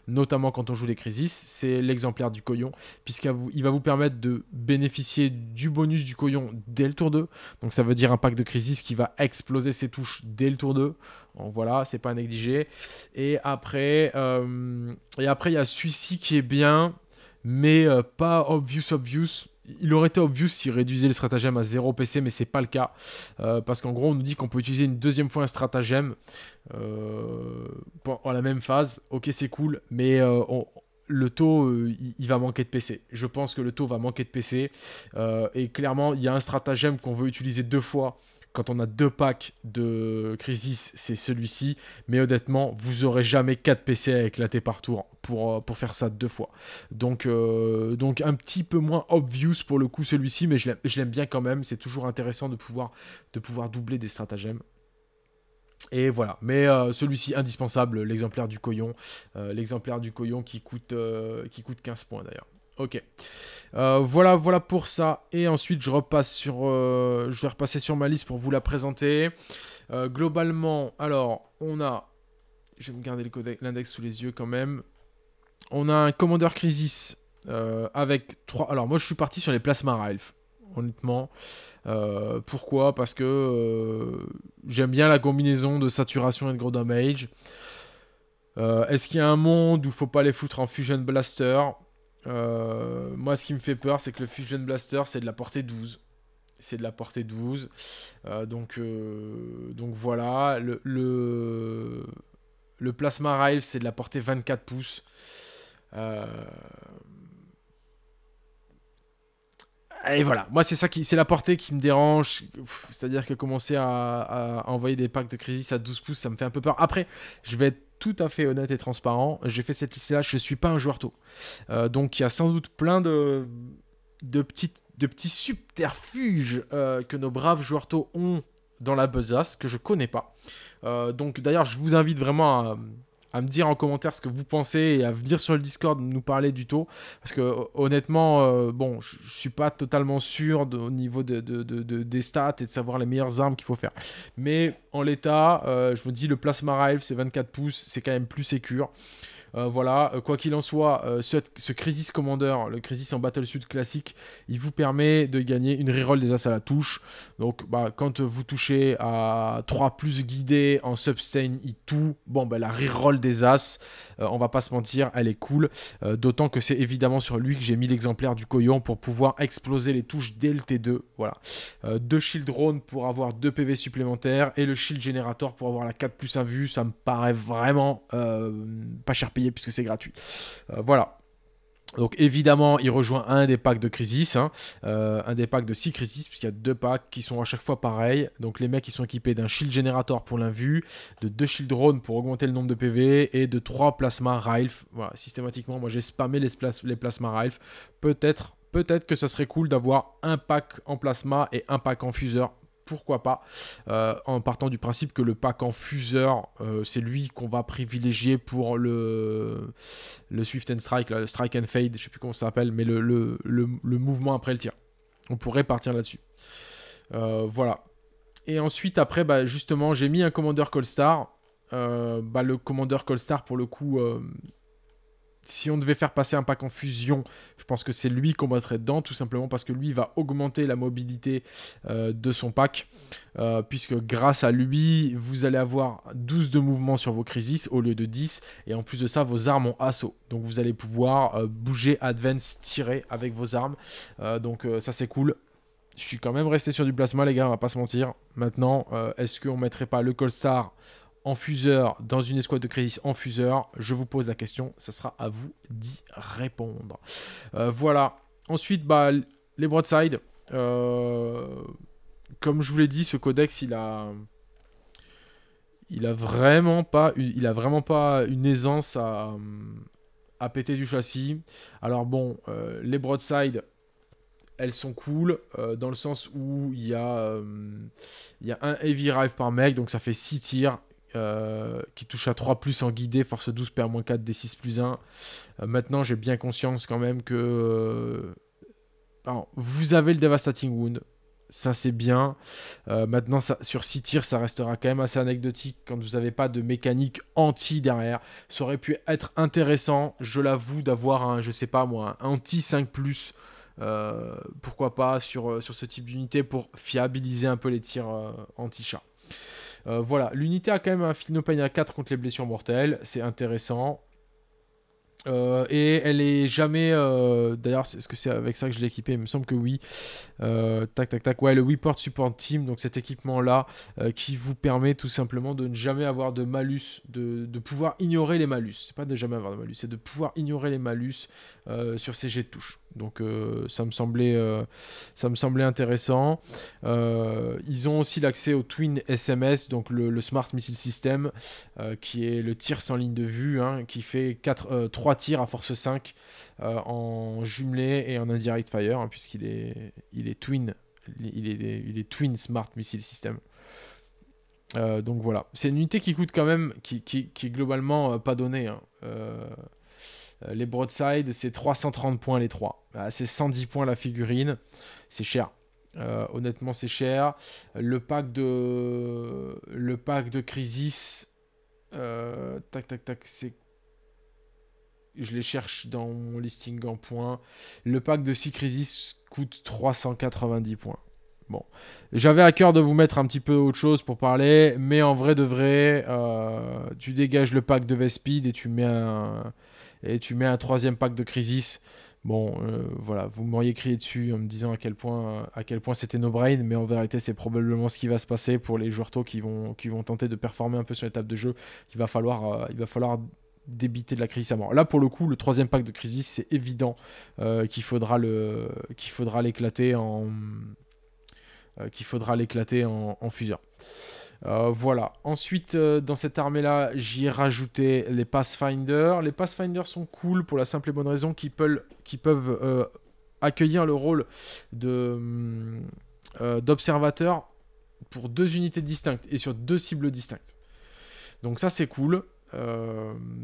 notamment quand on joue des crises. c'est l'exemplaire du Coyon, puisqu'il va vous permettre de bénéficier du bonus du Coyon dès le tour 2. Donc ça veut dire un pack de crisis qui va exploser ses touches dès le tour 2. Donc voilà, c'est pas négligé. Et après, euh, et après il y a celui-ci qui est bien, mais euh, pas obvious obvious il aurait été obvious s'il réduisait le stratagème à 0 PC, mais c'est pas le cas. Euh, parce qu'en gros, on nous dit qu'on peut utiliser une deuxième fois un stratagème euh, en la même phase. Ok, c'est cool, mais euh, le taux, il va manquer de PC. Je pense que le taux va manquer de PC. et clairement, il y a un stratagème qu'on veut utiliser deux fois quand on a deux packs de Crisis, c'est celui-ci. Mais honnêtement, vous aurez jamais 4 PC à éclater par tour pour, euh, pour faire ça deux fois. Donc, euh, donc un petit peu moins obvious pour le coup celui-ci, mais je l'aime bien quand même. C'est toujours intéressant de pouvoir, de pouvoir doubler des stratagèmes. Et voilà, mais euh, celui-ci indispensable, l'exemplaire du coyon, l'exemplaire du coyon qui coûte, qui coûte 15 points d'ailleurs. Ok. Euh, voilà, voilà pour ça. Et ensuite, je repasse sur, euh, je vais repasser sur ma liste pour vous la présenter. Euh, globalement, alors, on a, je vais me garder l'index sous les yeux quand même. On a un Commander Crisis avec trois. Alors moi, je suis parti sur les plasma Ralph, honnêtement. pourquoi Parce que j'aime bien la combinaison de saturation et de gros damage. Est-ce qu'il y a un monde où il faut pas les foutre en Fusion Blaster euh, moi, ce qui me fait peur, c'est que le Fusion Blaster, c'est de la portée 12. C'est de la portée 12. Euh, donc, euh, donc voilà. Le, le, Plasma Rive, c'est de la portée 24 pouces. Et voilà, moi c'est ça qui, c'est la portée qui me dérange. C'est-à-dire que commencer à, à, envoyer des packs de Crisis à 12 pouces, ça me fait un peu peur. Après, je vais être tout à fait honnête et transparent. J'ai fait cette liste-là, je ne suis pas un joueur tôt. Euh, donc il y a sans doute plein de, de, petites, de petits subterfuges euh, que nos braves joueurs tôt ont dans la besace que je connais pas. Euh, donc d'ailleurs, je vous invite vraiment à à me dire en commentaire ce que vous pensez et à venir sur le Discord nous parler du taux. Parce que euh, honnêtement, euh, bon, je suis pas totalement sûr au niveau des stats et de savoir les meilleures armes qu'il faut faire. Mais en l'état, euh, je me dis le Plasma Rifle, c'est 24 pouces, c'est quand même plus sécure. Euh, voilà, euh, quoi qu'il en soit, euh, ce, Crisis Commander, le Crisis en Battle Sud classique, il vous permet de gagner une reroll des as à la touche. Donc, bah, quand vous touchez à 3 plus guidé en Substain et tout, bon, bah, la reroll des as, on va pas se mentir, elle est cool. D'autant que c'est évidemment sur lui que j'ai mis l'exemplaire du Coyon pour pouvoir exploser les touches dès le T2. Voilà. deux Shield Drone pour avoir 2 PV supplémentaires et le Shield Generator pour avoir la 4 plus 1 vue. Ça me paraît vraiment pas cher puisque c'est gratuit. Euh, voilà. Donc évidemment, il rejoint un des packs de Crisis, hein. euh, un des packs de 6 Crisis, puisqu'il y a deux packs qui sont à chaque fois pareil Donc les mecs, ils sont équipés d'un Shield Generator pour l'invue, de deux Shield Drone pour augmenter le nombre de PV, et de trois Plasma Ralph. Voilà, systématiquement, moi j'ai spammé les, les Plasma Ralph. Peut-être peut-être que ça serait cool d'avoir un pack en plasma et un pack en fuseur pourquoi pas, euh, en partant du principe que le pack en fuseur, euh, c'est lui qu'on va privilégier pour le, le Swift and Strike, le Strike and Fade, je sais plus comment ça s'appelle, mais le, mouvement après le tir. On pourrait partir là-dessus. Euh, voilà. Et ensuite, après, bah, justement, j'ai mis un Commander Call Star. Bah, le Commander Call Star, pour le coup, si on devait faire passer un pack en fusion, je pense que c'est lui qu'on mettrait dedans, tout simplement parce que lui va augmenter la mobilité euh, de son pack, euh, puisque grâce à lui, vous allez avoir 12 de mouvement sur vos crisis au lieu de 10, et en plus de ça, vos armes ont assaut. Donc vous allez pouvoir euh, bouger, advance, tirer avec vos armes. donc ça c'est cool. Je suis quand même resté sur du plasma les gars, on va pas se mentir. Maintenant, est-ce qu'on mettrait pas le Colstar en fuseur dans une escouade de crise en fuseur Je vous pose la question, ça sera à vous d'y répondre. Euh, voilà. Ensuite, bah, les broadside euh, comme je vous l'ai dit, ce codex, il a... Il a vraiment pas, il a vraiment pas une aisance à, péter du châssis. Alors bon, euh, les broadside elles sont cool dans le sens où il y, a, il y a un heavy rive par mec, donc ça fait 6 tirs. Euh, qui touche à 3 plus en guidé, force 12, moins 4, des 6 plus 1. Euh, maintenant, j'ai bien conscience quand même que. Euh, vous avez le Devastating Wound. Ça, c'est bien. maintenant, sur 6 tirs, ça restera quand même assez anecdotique quand vous n'avez pas de mécanique anti derrière. Ça aurait pu être intéressant, je l'avoue, d'avoir un, je sais pas moi, un anti 5 plus. pourquoi pas sur, sur ce type d'unité pour fiabiliser un peu les tirs anti-chat. Euh, voilà, l'unité a quand même un Phénomène à 4 contre les blessures mortelles, c'est intéressant. Euh, et elle est jamais. Euh, d'ailleurs, est-ce que c'est avec ça que je l'ai équipé Il me semble que oui. tac, tac, tac. Ouais, le porte Support Team, donc cet équipement-là, qui vous permet tout simplement de ne jamais avoir de malus, de, de pouvoir ignorer les malus. C'est pas de jamais avoir de malus, c'est de pouvoir ignorer les malus euh, sur ces jets de touche. Donc euh, ça, me semblait, euh, ça me semblait intéressant. ils ont aussi l'accès au Twin SMS, donc le, Smart Missile System, qui est le tir sans ligne de vue, hein, qui fait 4, 3 tirs à force 5 en jumelé et en indirect fire, hein, puisqu'il est, il est Twin. Il est, est Twin Smart Missile System. donc voilà, c'est une unité qui coûte quand même, qui, est globalement pas donnée. Hein. Euh, les Broadside, c'est 330 points les trois. c'est 110 points la figurine. C'est cher. Euh, honnêtement, c'est cher. Le pack de. Le pack de Crisis. Euh, tac, tac, tac. C'est. Je les cherche dans mon listing en points. Le pack de 6 Crisis coûte 390 points. Bon. J'avais à cœur de vous mettre un petit peu autre chose pour parler. Mais en vrai de vrai, tu dégages le pack de Vespid et tu mets un et tu mets un troisième pack de Crisis. Bon, euh, voilà, vous m'auriez crié dessus en me disant à quel point, point c'était no-brain, mais en vérité, c'est probablement ce qui va se passer pour les joueurs tôt qui vont, qui vont tenter de performer un peu sur l'étape de jeu. Il va falloir, euh, il va falloir débiter de la crise à mort. Là, pour le coup, le troisième pack de Crisis, c'est évident euh, qu'il faudra l'éclater en, qu'il faudra l'éclater en fuseur. Euh, voilà. Ensuite, euh, dans cette armée-là, j'ai rajouté les Pathfinder. Les Pathfinder sont cool pour la simple et bonne raison qu'ils peuvent, euh, accueillir le rôle d'observateur pour deux unités distinctes et sur deux cibles distinctes. Donc ça, c'est cool.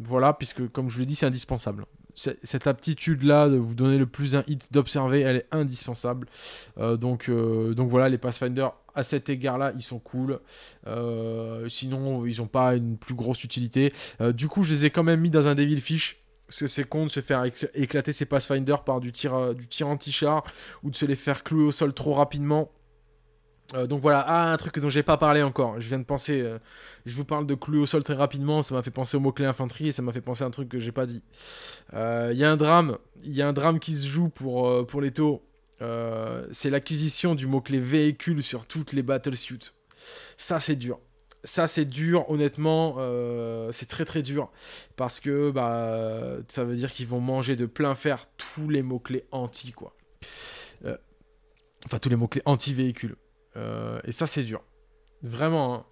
voilà, puisque comme je l'ai dit, c'est indispensable cette aptitude-là de vous donner le plus un hit d'observer, elle est indispensable. donc, donc voilà, les Pathfinder à cet égard-là, ils sont cool. Euh, sinon, ils n'ont pas une plus grosse utilité. Euh, du coup, je les ai quand même mis dans un Devil Fish. Parce que c'est con de se faire éclater ses Pathfinder par du tir, euh, du tir anti-char ou de se les faire clouer au sol trop rapidement. donc voilà, ah, un truc dont j'ai pas parlé encore. Je viens de penser, je vous parle de clouer au sol très rapidement. Ça m'a fait penser au mot clé infanterie et ça m'a fait penser à un truc que j'ai pas dit. Il y a un drame, il y a un drame qui se joue pour, pour les taux. Euh, c'est l'acquisition du mot-clé véhicule sur toutes les battlesuits. Ça, c'est dur ça c'est dur honnêtement euh, c'est très très dur parce que bah ça veut dire qu'ils vont manger de plein fer tous les mots clés anti quoi euh, enfin tous les mots clés anti véhicule et ça c'est dur vraiment hein,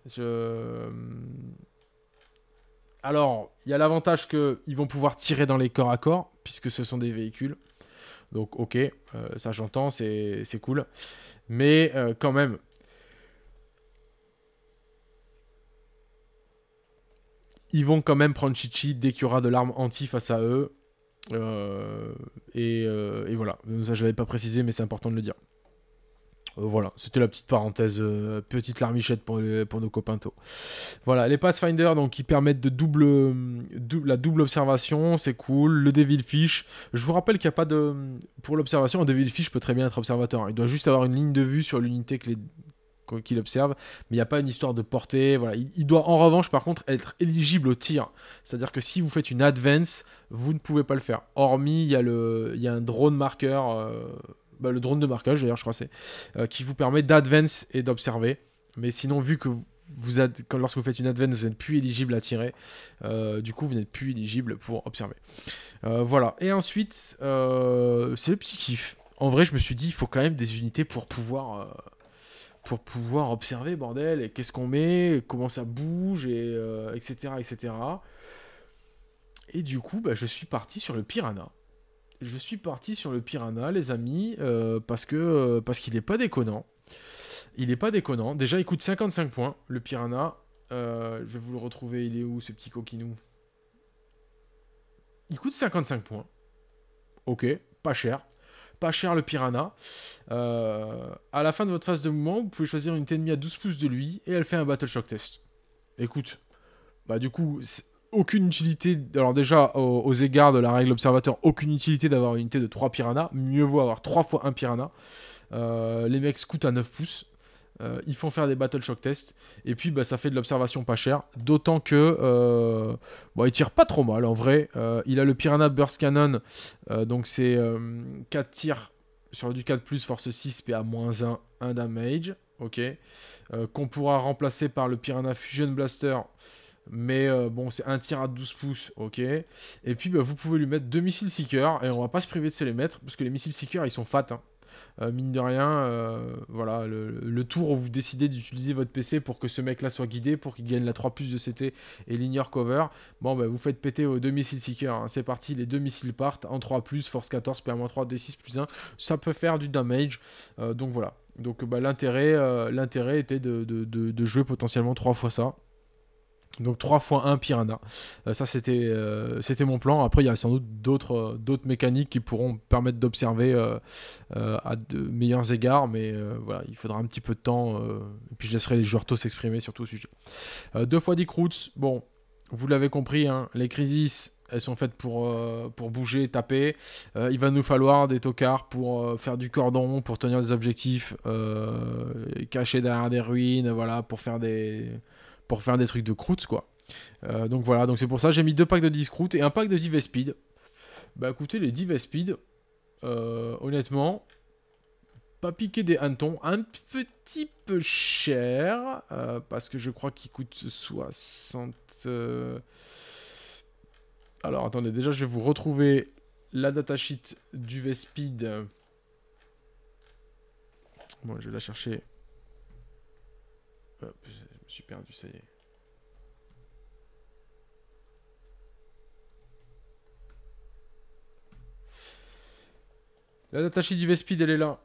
alors il y a l'avantage que ils vont pouvoir tirer dans les corps à corps puisque ce sont des véhicules donc ok, euh, ça j'entends, c'est cool. Mais euh, quand même... Ils vont quand même prendre Chichi dès qu'il y aura de l'arme anti face à eux. Euh, et, et, voilà, ça je l'avais pas précisé mais c'est important de le dire. Euh, voilà, c'était la petite parenthèse, euh, petite larmichette pour, pour nos copains Voilà, les Pathfinder, donc, qui permettent de double, euh, la double observation, c'est cool. Le Devilfish, je vous rappelle qu'il n'y a pas de. Pour l'observation, un Devilfish peut très bien être observateur. Hein. Il doit juste avoir une ligne de vue sur l'unité qu'il observe, mais il n'y a pas une histoire de portée. Voilà. Il, doit en revanche, par contre, être éligible au tir. C'est-à-dire que si vous faites une advance, vous ne pouvez pas le faire. Hormis, il y a, y un drone marqueur. Bah, le drone de marquage d'ailleurs, je crois c'est, euh, qui vous permet d'advance et d'observer. Mais sinon, vu que vous lorsque vous faites une advance, vous n'êtes plus éligible à tirer. Euh, du coup, vous n'êtes plus éligible pour observer. Euh, voilà. Et ensuite, c'est le petit kiff. En vrai, je me suis dit, il faut quand même des unités pour pouvoir pour pouvoir observer, bordel, et qu'est-ce qu'on met, comment ça bouge, et, etc., etc. Et du coup, bah, je suis parti sur le Piranha je suis parti sur le Piranha, les amis, euh, parce que euh, parce qu'il n'est pas déconnant. Il n'est pas déconnant. Déjà, il coûte 55 points, le Piranha. Euh, je vais vous le retrouver, il est où ce petit coquinou Il coûte 55 points. Ok, pas cher. Pas cher le Piranha. à la fin de votre phase de mouvement, vous pouvez choisir une ennemie à 12 pouces de lui et elle fait un Battle Shock test. Écoute, bah du coup, aucune utilité. Alors, déjà, aux, égards de la règle observateur, aucune utilité d'avoir une unité de 3 piranhas. Mieux vaut avoir 3 fois un piranha. Euh, les mecs coûtent à 9 pouces. Euh, ils font faire des battle shock tests et puis bah, ça fait de l'observation pas cher. D'autant que euh, bon, il tire pas trop mal en vrai. il a le Piranha Burst Cannon, donc c'est 4 tirs sur du 4 force 6 PA-1, 1 damage. Ok, qu'on pourra remplacer par le Piranha Fusion Blaster mais euh, bon, c'est un tir à 12 pouces, ok. Et puis, bah, vous pouvez lui mettre deux missiles Seeker Et on va pas se priver de se les mettre, parce que les missiles Seeker ils sont fat. Hein. Euh, mine de rien, euh, voilà, le, tour où vous décidez d'utiliser votre PC pour que ce mec-là soit guidé, pour qu'il gagne la 3 plus de CT et l'ignore cover, bon, bah, vous faites péter aux deux missiles Seeker hein. C'est parti, les deux missiles partent en 3 plus, force 14, pa 3 D6 plus 1. Ça peut faire du damage. donc voilà. Donc bah, l'intérêt était de, de jouer potentiellement 3 fois ça. Donc 3 x 1 Piranha. Euh, ça, euh, c'était, mon plan. Après, il y a sans doute d'autres, euh, mécaniques qui pourront permettre d'observer à de meilleurs égards, mais voilà, il faudra un petit peu de temps. et puis, je laisserai les joueurs tôt s'exprimer sur tout sujet. deux fois 10 Roots, bon, vous l'avez compris, hein, les crises, elles sont faites pour, pour bouger, taper. il va nous falloir des tocards pour faire du cordon, pour tenir des objectifs cachés derrière des ruines, voilà, pour faire des, pour faire des trucs de croûte, quoi. Euh, donc voilà, donc c'est pour ça j'ai mis deux packs de 10 croûtes et un pack de 10 Vespid. Bah écoutez, les 10 Vespid, euh, honnêtement, pas piqué des hannetons, un petit peu cher, euh, parce que je crois qu'il coûte 60... Alors attendez, déjà je vais vous retrouver la datasheet du Vespid. Bon, je vais la chercher suis perdu, ça y est. La Natachi du V-Speed, elle est là.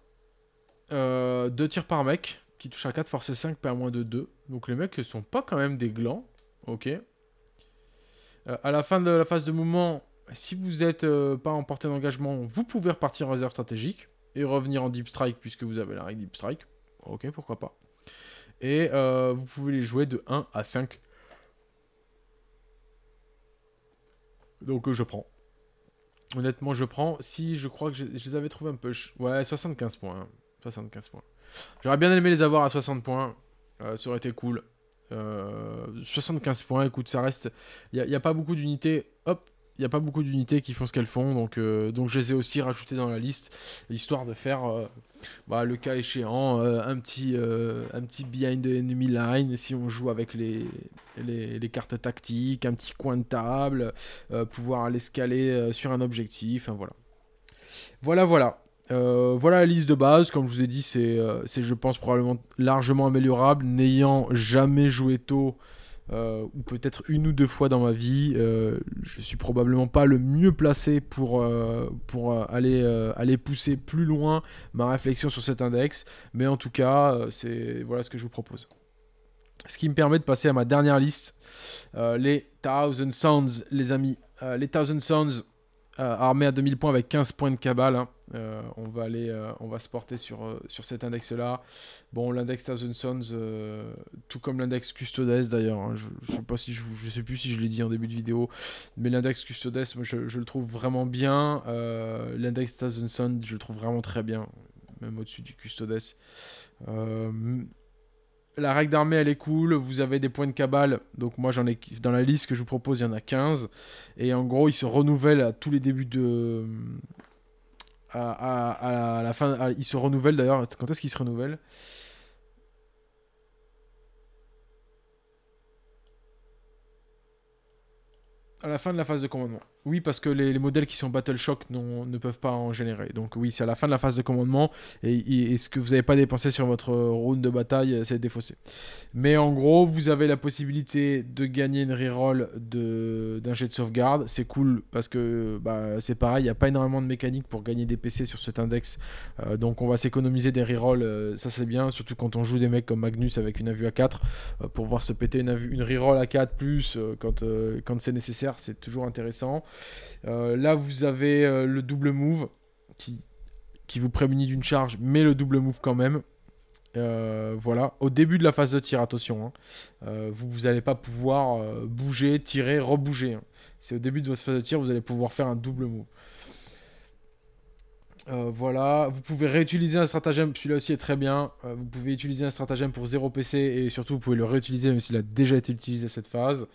Euh, deux tirs par mec, qui touche à 4, force 5, perd moins de 2. Donc les mecs sont pas quand même des glands. Ok. Euh, à la fin de la phase de mouvement, si vous n'êtes euh, pas en portée d'engagement, vous pouvez repartir en réserve stratégique et revenir en deep strike puisque vous avez la règle deep strike. Ok, pourquoi pas. Et euh, vous pouvez les jouer de 1 à 5. Donc euh, je prends. Honnêtement, je prends. Si je crois que je, les avais trouvés un peu... Ouais, 75 points. 75 hein. points. J'aurais bien aimé les avoir à 60 points. Euh, ça aurait été cool. 75 points, écoute, ça reste... Il n'y a, pas beaucoup d'unités. Hop, il n'y a pas beaucoup d'unités qui font ce qu'elles font, donc, euh, donc je les ai aussi rajoutées dans la liste, histoire de faire, euh, bah, le cas échéant, euh, un, petit, un petit behind the enemy line, si on joue avec les, les, cartes tactiques, un petit coin de table, pouvoir l'escaler sur un objectif, enfin voilà. Voilà, voilà. voilà la liste de base. Comme je vous ai dit, c'est, c'est je pense, probablement largement améliorable. N'ayant jamais joué tôt, euh, ou peut-être une ou deux fois dans ma vie. Euh, je suis probablement pas le mieux placé pour, euh, pour euh, aller, aller pousser plus loin ma réflexion sur cet index, mais en tout cas, c'est voilà ce que je vous propose. Ce qui me permet de passer à ma dernière liste, les Thousand Sounds, les amis. les Thousand Sounds, euh, armé à 2000 points avec 15 points de cabale. Hein. Euh, on, va aller, euh, on va se porter sur, sur cet index-là. Bon, l'index Thousand Sons, tout comme l'index Custodes d'ailleurs, hein. je, sais pas si je, sais plus si je l'ai dit en début de vidéo, mais l'index Custodes, moi, je, le trouve vraiment bien. l'index Thousand Sons, je le trouve vraiment très bien, même au-dessus du Custodes la règle d'armée, elle est cool. Vous avez des points de cabale. Donc, moi, j'en ai dans la liste que je vous propose, il y en a 15. Et en gros, ils se renouvellent à tous les débuts de. À, la fin, ils se renouvellent d'ailleurs. Quand est-ce qu'ils se renouvellent à la fin de la phase de commandement. Oui, parce que les, modèles qui sont Battle Shock ne peuvent pas en générer. Donc oui, c'est à la fin de la phase de commandement et, ce que vous n'avez pas dépensé sur votre round de bataille, euh, c'est défaussé. Mais en gros, vous avez la possibilité de gagner une reroll d'un jet de sauvegarde. C'est cool parce que bah, c'est pareil, il n'y a pas énormément de mécanique pour gagner des PC sur cet index. Euh, donc on va s'économiser des rerolls, euh, ça c'est bien, surtout quand on joue des mecs comme Magnus avec une AVU à 4 pour voir se péter une, une reroll à 4 plus quand, quand c'est nécessaire c'est toujours intéressant. Euh, là, vous avez euh, le double move qui, qui vous prémunit d'une charge, mais le double move quand même. Euh, voilà, au début de la phase de tir, attention, hein. vous n'allez pas pouvoir bouger, tirer, rebouger. Hein. C'est au début de votre phase de tir, vous allez pouvoir faire un double move. voilà, vous pouvez réutiliser un stratagème, celui-là aussi est très bien. vous pouvez utiliser un stratagème pour 0 PC et surtout vous pouvez le réutiliser même s'il a déjà été utilisé cette phase.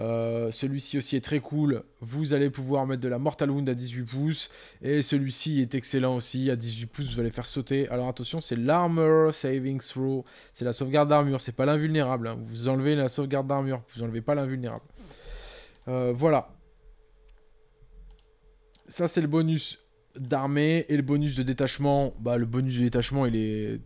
Euh, celui-ci aussi est très cool. Vous allez pouvoir mettre de la Mortal Wound à 18 pouces. Et celui-ci est excellent aussi. À 18 pouces, vous allez faire sauter. Alors attention, c'est l'Armor Saving Throw. C'est la sauvegarde d'armure. C'est pas l'invulnérable. Hein. Vous enlevez la sauvegarde d'armure. Vous enlevez pas l'invulnérable. Euh, voilà. Ça, c'est le bonus d'armée. Et le bonus de détachement. Bah, le bonus de détachement, il est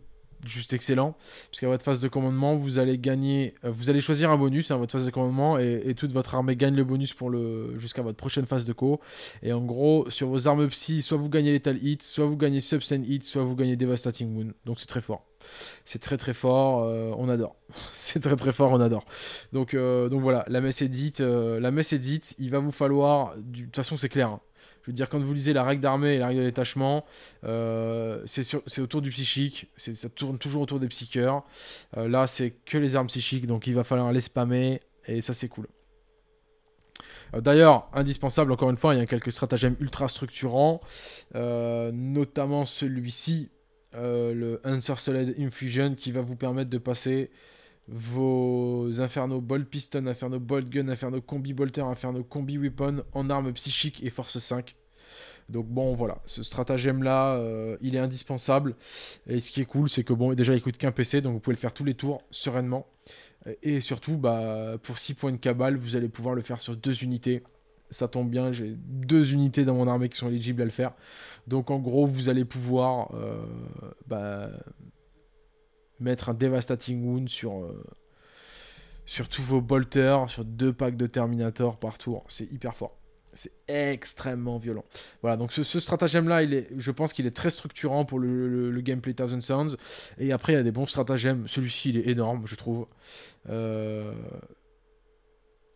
juste excellent. Puisqu'à votre phase de commandement, vous allez gagner, euh, vous allez choisir un bonus à hein, votre phase de commandement et, toute votre armée gagne le bonus pour le jusqu'à votre prochaine phase de co. Et en gros, sur vos armes psy, soit vous gagnez Lethal Hit, soit vous gagnez Substance Hit, soit vous gagnez Devastating Wound. Donc c'est très fort. C'est très très fort, euh, on adore. c'est très très fort, on adore. Donc, euh, donc voilà, la messe est dite. la messe est il va vous falloir. De toute façon, c'est clair. Hein. Je veux dire, quand vous lisez la règle d'armée et la règle de détachement, euh, c'est autour du psychique, ça tourne toujours autour des psycheurs. Euh, là, c'est que les armes psychiques, donc il va falloir les spammer, et ça, c'est cool. Euh, d'ailleurs, indispensable, encore une fois, il y a quelques stratagèmes ultra structurants, notamment celui-ci, le Solid Infusion, qui va vous permettre de passer vos Inferno Bolt Piston, Inferno Bolt Gun, Inferno Combi Bolter, Inferno Combi Weapon en armes psychiques et force 5. Donc bon voilà, ce stratagème là, euh, il est indispensable. Et ce qui est cool, c'est que bon, déjà il coûte qu'un PC, donc vous pouvez le faire tous les tours sereinement. Et surtout, bah, pour 6 points de cabale, vous allez pouvoir le faire sur deux unités. Ça tombe bien, j'ai deux unités dans mon armée qui sont éligibles à le faire. Donc en gros, vous allez pouvoir euh, bah, mettre un Devastating Wound sur, euh, sur tous vos bolters, sur deux packs de Terminator par tour. C'est hyper fort. C'est extrêmement violent. Voilà, donc ce, stratagème-là, je pense qu'il est très structurant pour le, gameplay Thousand Sounds. Et après, il y a des bons stratagèmes. Celui-ci, il est énorme, je trouve. Euh,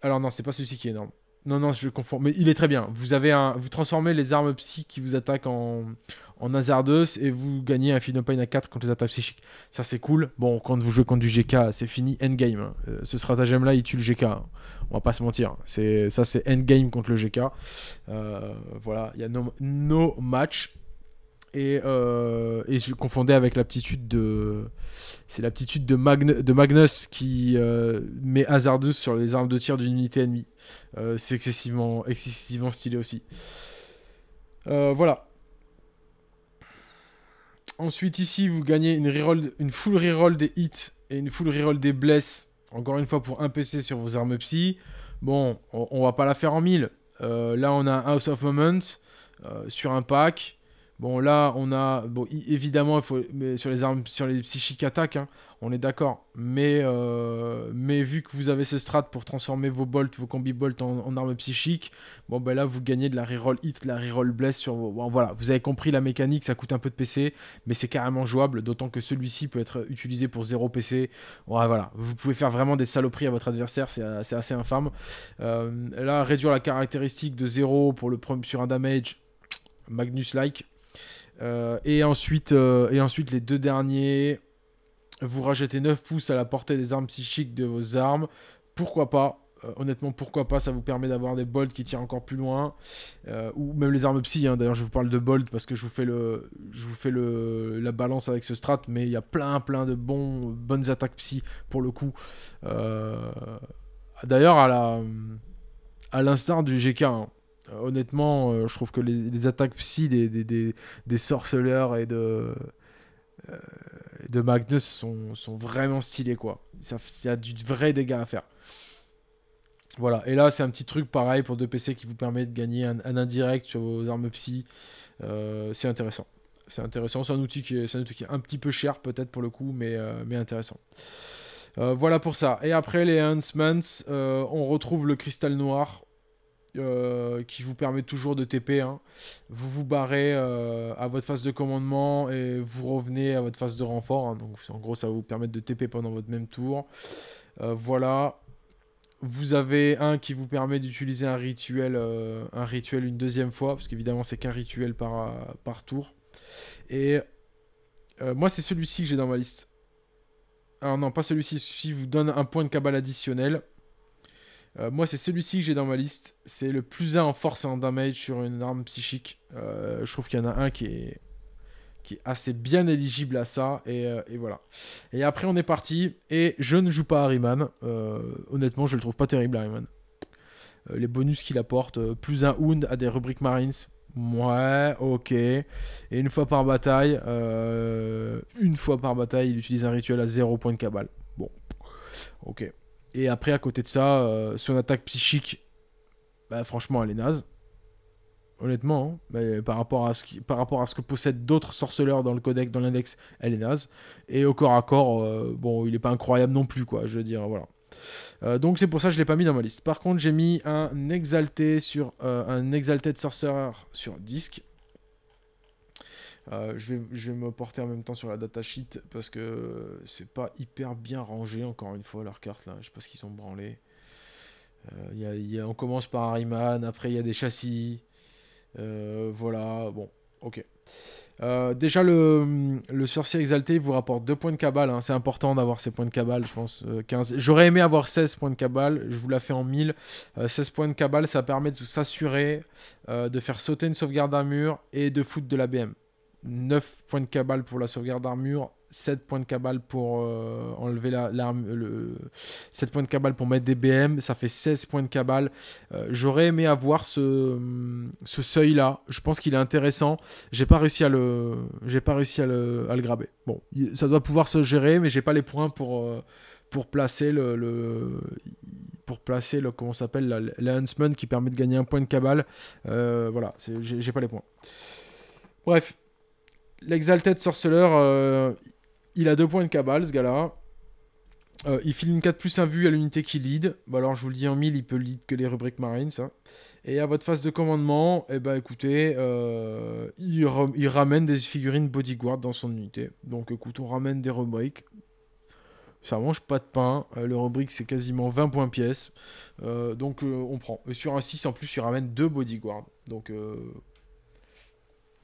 alors non, c'est pas celui-ci qui est énorme. Non, non, je confonds. Mais il est très bien. Vous, avez un... vous transformez les armes psy qui vous attaquent en, en et vous gagnez un Freedom Pain à 4 contre les attaques psychiques. Ça, c'est cool. Bon, quand vous jouez contre du GK, c'est fini. Endgame. Euh, ce stratagème-là, il tue le GK. On va pas se mentir. Ça, c'est endgame contre le GK. Euh, voilà, il y a no match. Et, euh, et, je confondais avec l'aptitude de c'est l'aptitude de, Magnus qui euh, met Hazardous sur les armes de tir d'une unité ennemie. Euh, c'est excessivement excessivement stylé aussi. Euh, voilà. Ensuite ici vous gagnez une une full reroll des hits et une full reroll des blesses. Encore une fois pour un PC sur vos armes psy. Bon, on, ne va pas la faire en mille. là on a House of Moments sur un pack. Bon, là, on a. Bon, évidemment, il faut, sur les armes, sur les psychiques attaques, hein, on est d'accord. Mais, euh, mais vu que vous avez ce strat pour transformer vos bolts, vos combi bolts en, armes psychiques, bon, ben là, vous gagnez de la reroll hit, de la reroll bless sur vos. voilà, vous avez compris la mécanique, ça coûte un peu de PC, mais c'est carrément jouable, d'autant que celui-ci peut être utilisé pour 0 PC. Ouais, voilà, vous pouvez faire vraiment des saloperies à votre adversaire, c'est euh, assez infâme. Euh, là, réduire la caractéristique de 0 pour le, sur un damage, Magnus-like. Euh, et, ensuite, euh, et ensuite, les deux derniers, vous rajoutez 9 pouces à la portée des armes psychiques de vos armes. Pourquoi pas euh, Honnêtement, pourquoi pas Ça vous permet d'avoir des bolts qui tirent encore plus loin. ou même les armes psy. Hein. D'ailleurs, je vous parle de bolt parce que je vous fais, le, je vous fais le, la balance avec ce strat. Mais il y a plein, plein de bons, bonnes attaques psy pour le coup. D'ailleurs, à la. À l'instar du GK, hein, euh, honnêtement, euh, je trouve que les, attaques psy des, des, des, sorceleurs et de, euh, de Magnus sont, vraiment stylées, quoi. Ça, a du vrai dégât à faire. Voilà, et là c'est un petit truc pareil pour deux PC qui vous permet de gagner un, un indirect sur vos armes psy. c'est intéressant. C'est intéressant, c'est un, outil qui est, un petit peu cher peut-être pour le coup, mais, mais intéressant. voilà pour ça. Et après les enhancements, on retrouve le cristal noir. Euh, qui vous permet toujours de TP. Hein. Vous vous barrez euh, à votre phase de commandement et vous revenez à votre phase de renfort. Hein. Donc en gros, ça va vous permettre de TP pendant votre même tour. Euh, voilà. Vous avez un qui vous permet d'utiliser un rituel, un rituel une deuxième fois, parce qu'évidemment c'est qu'un rituel par, par tour. Et moi c'est celui-ci que j'ai dans ma liste. Alors ah non, pas celui-ci, celui-ci vous donne un point de cabale additionnel. Euh, moi, c'est celui-ci que j'ai dans ma liste. C'est le plus 1 en force et en damage sur une arme psychique. Euh, je trouve qu'il y en a un qui est, assez bien éligible à ça. Euh, et, voilà. Et après, on est parti. Et je ne joue pas Harryman. honnêtement, je le trouve pas terrible, Harryman. les bonus qu'il apporte, plus un wound à des rubriques Marines. Ouais, ok. Et une fois par bataille, une fois par bataille, il utilise un rituel à 0 points de cabale. Bon, ok. Et après, à côté de ça, euh, son attaque psychique, bah, franchement, elle est naze. Honnêtement, hein, par, rapport à ce que possèdent d'autres sorceleurs dans le codex, dans l'index, elle est naze. Et au corps à corps, euh, bon, il n'est pas incroyable non plus, quoi, je veux dire, voilà. Euh, donc c'est pour ça que je l'ai pas mis dans ma liste. Par contre, j'ai mis un exalté sur un de sorcerer sur disque. Euh, je, vais, me porter en même temps sur la data sheet parce que c'est pas hyper bien rangé encore une fois leurs cartes là. Je sais pas ce qu'ils sont branlés. Euh, on commence par Ariman, après il y a des châssis. Euh, voilà, bon, ok. déjà le, sorcier exalté vous rapporte 2 points de cabale. Hein. C'est important d'avoir ces points de cabale, je pense. 15... J'aurais aimé avoir 16 points de cabale, je vous la fais en 1000. 16 points de cabale, ça permet de s'assurer de faire sauter une sauvegarde d'un mur et de foutre de la BM. 9 points de cabale pour la sauvegarde d'armure, 7 points de cabale pour euh, enlever l'arme, le... 7 points de cabale pour mettre des BM, ça fait 16 points de cabale. Euh, j'aurais aimé avoir ce, ce seuil-là. Je pense qu'il est intéressant. J'ai pas réussi à le, j'ai pas réussi à le, à graber. Bon, ça doit pouvoir se gérer, mais j'ai pas les points pour euh, pour placer le, le, pour placer le comment s'appelle huntsman qui permet de gagner un point de cabale. voilà, j'ai pas les points. Bref, L'Exalted Sorceleur, euh, il a deux points de cabale, ce gars-là. Euh, il file une 4 plus 1 vue à l'unité qui lead. Bah, alors je vous le dis en 1000, il peut lead que les rubriques marines, ça. Et à votre phase de commandement, eh ben écoutez, euh, il, ramène des figurines bodyguard dans son unité. Donc écoute, on ramène des rubriques. Ça mange pas de pain. le rubrique c'est quasiment 20 points pièce. donc on prend. Et sur un 6 en plus, il ramène deux bodyguard. Donc, donc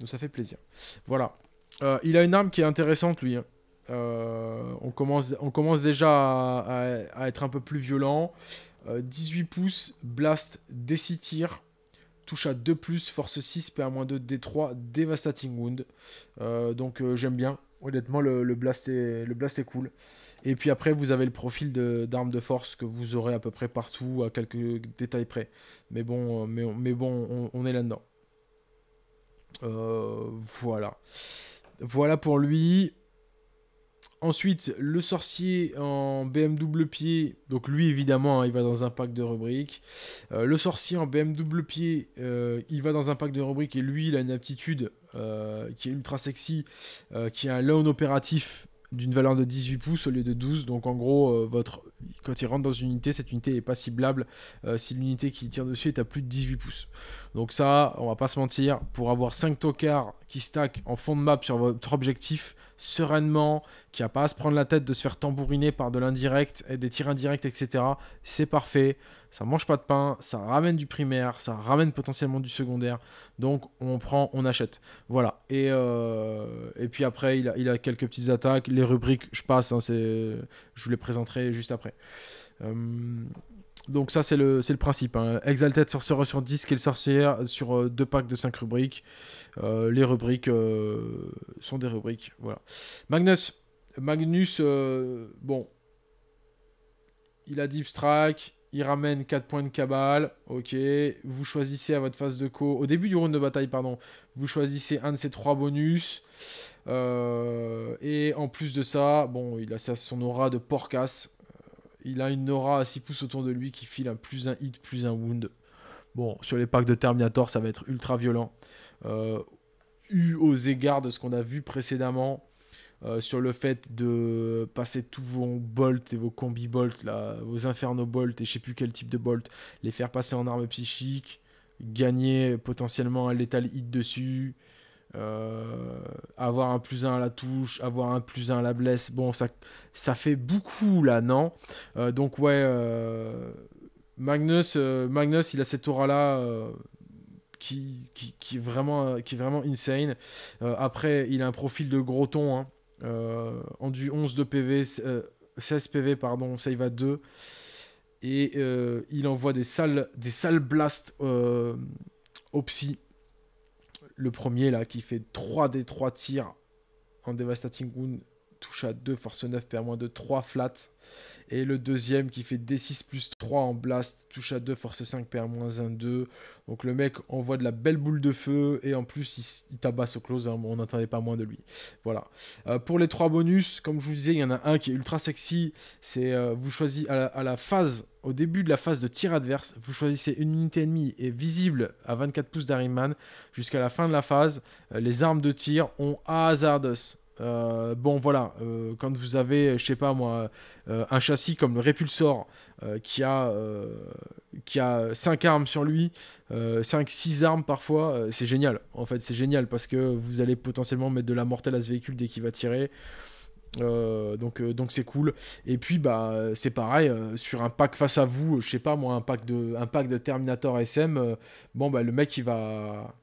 ça fait plaisir. Voilà. Euh, il a une arme qui est intéressante, lui. Hein. Euh, on, commence, on commence déjà à, être un peu plus violent. 18 euh, pouces, blast, D6 tir, touche à 2, force 6, PA-2, D3, devastating wound. donc j'aime bien. Honnêtement, le, blast est, le blast est cool. Et puis après, vous avez le profil d'arme de, force que vous aurez à peu près partout, à quelques détails près. Mais bon, mais, bon on, on est là-dedans. voilà. Voilà pour lui. Ensuite, le sorcier en BMW pied. Donc lui, évidemment, hein, il va dans un pack de rubriques. Euh, le sorcier en BMW pied, euh, il va dans un pack de rubriques. Et lui, il a une aptitude euh, qui est ultra sexy, qui a un loan opératif d'une valeur de 18 pouces au lieu de 12. Donc en gros, votre quand il rentre dans une unité, cette unité n'est pas ciblable euh, si l'unité qui tire dessus est à plus de 18 pouces. Donc ça, on ne va pas se mentir, pour avoir 5 tocards qui stack en fond de map sur votre objectif, sereinement, qui n'a pas à se prendre la tête de se faire tambouriner par de l'indirect, des tirs indirects, etc., c'est parfait, ça mange pas de pain, ça ramène du primaire, ça ramène potentiellement du secondaire, donc on prend, on achète. Voilà, et, euh, puis après, il a, quelques petites attaques, les rubriques, je passe, hein, je vous les présenterai juste après. Euh, donc ça c'est le, principe. Hein. Exalted Sorcerer sur 10, le Sorcière sur 2 euh, deux packs de 5 rubriques. Euh, les rubriques sont des rubriques. Voilà. Magnus. Magnus, bon. Il a Deep Strike. Il ramène 4 points de cabale. Ok. Vous choisissez à votre phase de co. Au début du round de bataille, pardon. Vous choisissez un de ces trois bonus. et en plus de ça, bon, il a son aura de porcasse il a une aura à 6 pouces autour de lui qui file un plus un hit, plus un wound. Bon, sur les packs de Terminator, ça va être ultra violent. Euh, eu aux égards de ce qu'on a vu précédemment, euh, sur le fait de passer tous vos bolts et vos combi bolts, vos inferno bolts et je sais plus quel type de bolt, les faire passer en arme psychique, gagner potentiellement un lethal hit dessus, euh, avoir un plus 1 à la touche, avoir un plus 1 à la blesse, bon, ça, ça fait beaucoup là, non euh, Donc, ouais, euh, Magnus, Magnus, il a cette aura-là qui, qui, est vraiment, qui est vraiment insane. après, il a un profil de gros ton, hein, en du 11 de PV, 16 PV, pardon, save à 2. Et il envoie des sales, des sales blasts au psy le premier là qui fait 3 des 3 tirs en Devastating Wound touche à 2, force 9, perd moins de 3 flat. Et le deuxième qui fait D6 plus 3 en blast, touche à 2, force 5, perd moins 1, 2. Donc le mec envoie de la belle boule de feu et en plus il, tabasse au close, hein. on n'attendait pas moins de lui. Voilà. Euh, pour les 3 bonus, comme je vous disais, il y en a un qui est ultra sexy, c'est euh, vous choisissez à la phase au début de la phase de tir adverse, vous choisissez une unité ennemie et visible à 24 pouces d'Ariman. Jusqu'à la fin de la phase, euh, les armes de tir ont Hazardous. Euh, bon voilà, euh, quand vous avez, euh, je sais pas moi, un châssis comme le Repulsor qui a qui a 5 armes sur lui, 5 6 armes parfois, c'est génial. En fait, c'est génial parce que vous allez potentiellement mettre de la mortelle à ce véhicule dès qu'il va tirer. Euh, donc euh, donc c'est cool. Et puis bah c'est pareil euh, sur un pack face à vous, je sais pas moi un pack de un pack de Terminator SM. bon bah le mec il va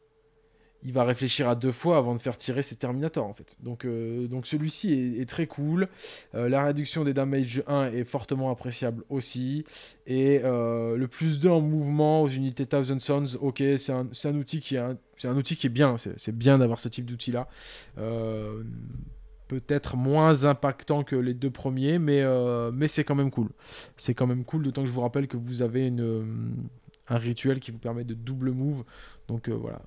il va réfléchir à deux fois avant de faire tirer ses Terminators en fait. Donc donc celui-ci est, très cool. la réduction des damage 1 est fortement appréciable aussi et le plus 2 en mouvement aux unités Thousand Sons. Ok c'est un, outil qui un outil qui est bien. C'est bien d'avoir ce type d'outil là peut-être moins impactant que les deux premiers, mais, euh, mais c'est quand même cool. C'est quand même cool, d'autant que je vous rappelle que vous avez une, euh, un rituel qui vous permet de double move. Donc euh, voilà,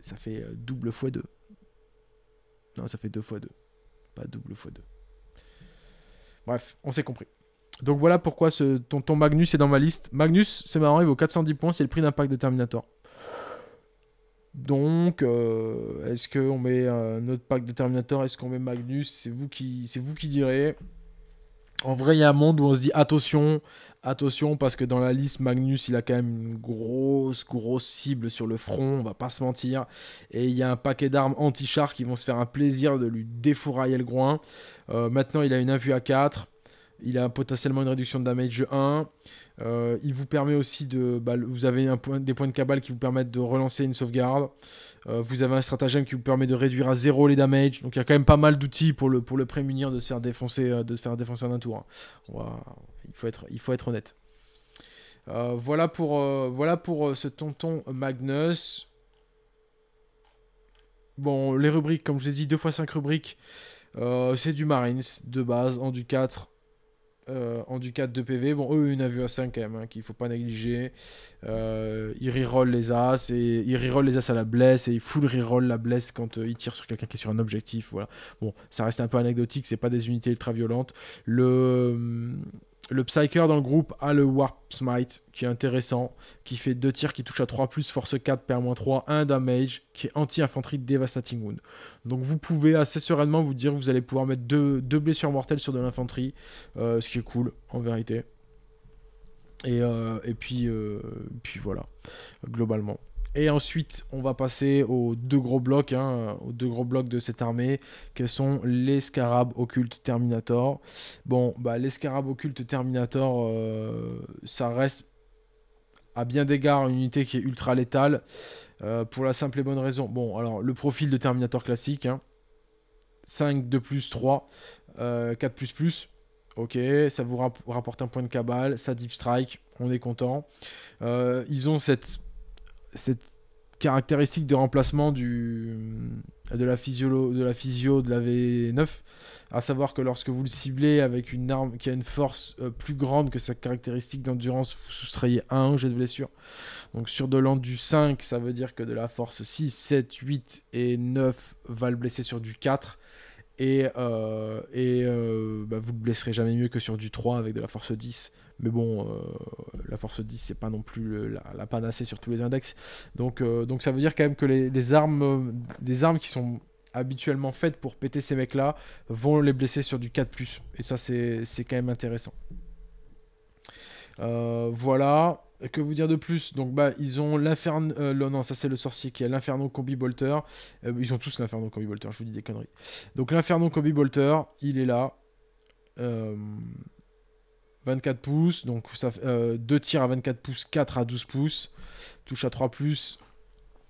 ça fait double fois deux. Non, ça fait deux fois deux. Pas double fois deux. Bref, on s'est compris. Donc voilà pourquoi ce tonton Magnus est dans ma liste. Magnus, c'est marrant, il vaut 410 points, c'est le prix d'impact de Terminator. Donc, euh, est-ce qu'on met notre pack de Terminator Est-ce qu'on met Magnus C'est vous qui, c'est vous qui direz. En vrai, il y a un monde où on se dit attention, attention, parce que dans la liste, Magnus, il a quand même une grosse, grosse cible sur le front, on va pas se mentir. Et il y a un paquet d'armes anti-char qui vont se faire un plaisir de lui défourailler le groin. Euh, maintenant, il a une invue à 4. Il a potentiellement une réduction de damage 1. Euh, il vous permet aussi de. Bah, vous avez des points de cabale qui vous permettent de relancer une sauvegarde. Euh, vous avez un stratagème qui vous permet de réduire à 0 les damages. Donc il y a quand même pas mal d'outils pour le, pour le prémunir de se faire défoncer, euh, de faire en un tour. Hein. Il, faut être, il faut être honnête. voilà pour, voilà pour ce tonton Magnus. Bon, les rubriques, comme je vous ai dit, 2 x 5 rubriques. c'est du Marines de base en du 4. Euh, en du 4 de PV. Bon, eux, une ont vu à 5 quand hein, qu'il ne faut pas négliger. Euh, il reroll les as et il reroll les as à la blesse et il full reroll la blesse quand euh, il tire sur quelqu'un qui est sur un objectif. Voilà. Bon, ça reste un peu anecdotique, c'est pas des unités ultra violentes. Le le Psyker dans le groupe a le Warp Smite qui est intéressant, qui fait deux tirs qui touchent à 3, force 4, moins 3 1 damage, qui est anti-infanterie Devastating Wound. Donc vous pouvez assez sereinement vous dire que vous allez pouvoir mettre deux, deux blessures mortelles sur de l'infanterie, euh, ce qui est cool en vérité. Et, euh, euh, puis, voilà, globalement. Et ensuite, on va passer aux deux gros blocs, hein, aux deux gros blocs de cette armée, quels sont les scarabs occultes Terminator. Bon, bah, les scarabs occultes Terminator, euh, ça reste à bien des une unité qui est ultra létale, pour la simple et bonne raison. Bon, alors, le profil de Terminator classique, 5 hein, 2+, plus 3, 4 plus plus. Ok, ça vous rapporte un point de cabale, ça deep strike, on est content. Euh, ils ont cette, caractéristique de remplacement de, la physio, de la physio de la V9, à savoir que lorsque vous le ciblez avec une arme qui a une force euh, plus grande que sa caractéristique d'endurance, vous soustrayez un jet de blessure. Donc sur de du 5, ça veut dire que de la force 6, 7, 8 et 9 va le blesser sur du 4. Et, euh, et euh, bah, vous le blesserez jamais mieux que sur du 3 avec de la force 10. Mais bon, euh, la force 10, c'est pas non plus la, panacée sur tous les index. Donc, donc ça veut dire quand même que les, armes, des armes qui sont habituellement faites pour péter ces mecs-là vont les blesser sur du 4. Et ça, c'est quand même intéressant. voilà que vous dire de plus Donc bah ils ont l'inferno, euh, non ça c'est le sorcier qui a l'inferno combi bolter. Euh, ils ont tous l'inferno combi bolter. Je vous dis des conneries. Donc l'inferno combi bolter, il est là. 24 euh, pouces, donc ça, 2 tirs à 24 pouces, 4 à 12 pouces, touche à 3 plus,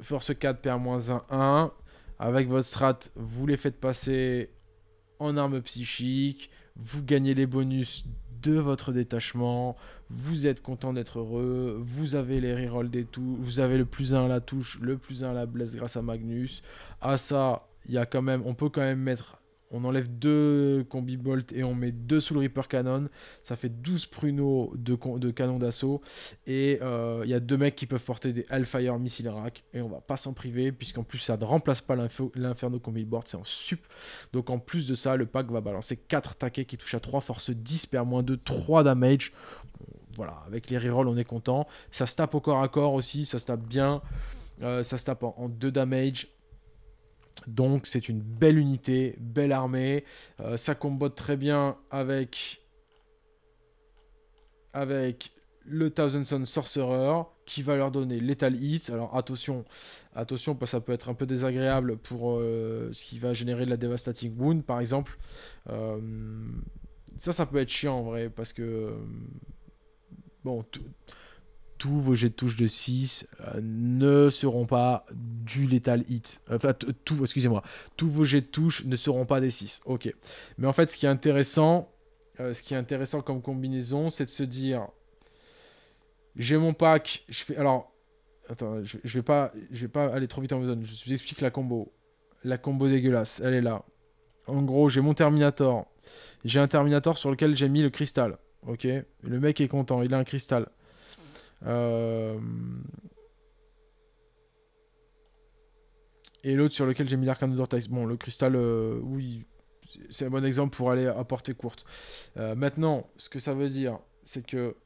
force 4, moins 1 1. Avec votre strat, vous les faites passer en arme psychique, vous gagnez les bonus de votre détachement, vous êtes content d'être heureux, vous avez les rerolls des tout, vous avez le plus 1 à la touche, le plus 1 à la blesse grâce à Magnus. À ça, il y a quand même, on peut quand même mettre, on enlève deux combi bolt et on met deux sous le Reaper Cannon, ça fait 12 pruneaux de, de canon d'assaut, et euh, il y a deux mecs qui peuvent porter des Hellfire Missile Rack, et on va pas s'en priver, puisqu'en plus ça ne remplace pas l'Inferno combi board, c'est en sup, donc en plus de ça, le pack va balancer 4 taquets qui touchent à 3 force 10 per moins 2, 3 damage, voilà, avec les rerolls, on est content. Ça se tape au corps à corps aussi, ça se tape bien. Euh, ça se tape en deux damage. Donc c'est une belle unité, belle armée. Euh, ça combote très bien avec, avec le Thousand Sun Sorcerer qui va leur donner Lethal Hit. Alors attention, attention parce que ça peut être un peu désagréable pour euh, ce qui va générer de la Devastating Wound par exemple. ça, ça peut être chiant en vrai parce que Bon, tous vos jets de touche de 6 euh, ne seront pas du lethal hit. Enfin, tout, excusez-moi. Tous vos jets de touche ne seront pas des 6. Ok. Mais en fait, ce qui est intéressant, euh, ce qui est intéressant comme combinaison, c'est de se dire j'ai mon pack, je fais. Alors, attends, je, vais pas, je vais pas aller trop vite en zone. Je vous explique la combo. La combo dégueulasse, elle est là. En gros, j'ai mon Terminator. J'ai un Terminator sur lequel j'ai mis le cristal. Ok, le mec est content, il a un cristal. Euh, Et l'autre sur lequel j'ai mis l'arcane de vortex, Bon, le cristal, euh, oui, c'est un bon exemple pour aller à portée courte. Euh, maintenant, ce que ça veut dire, c'est que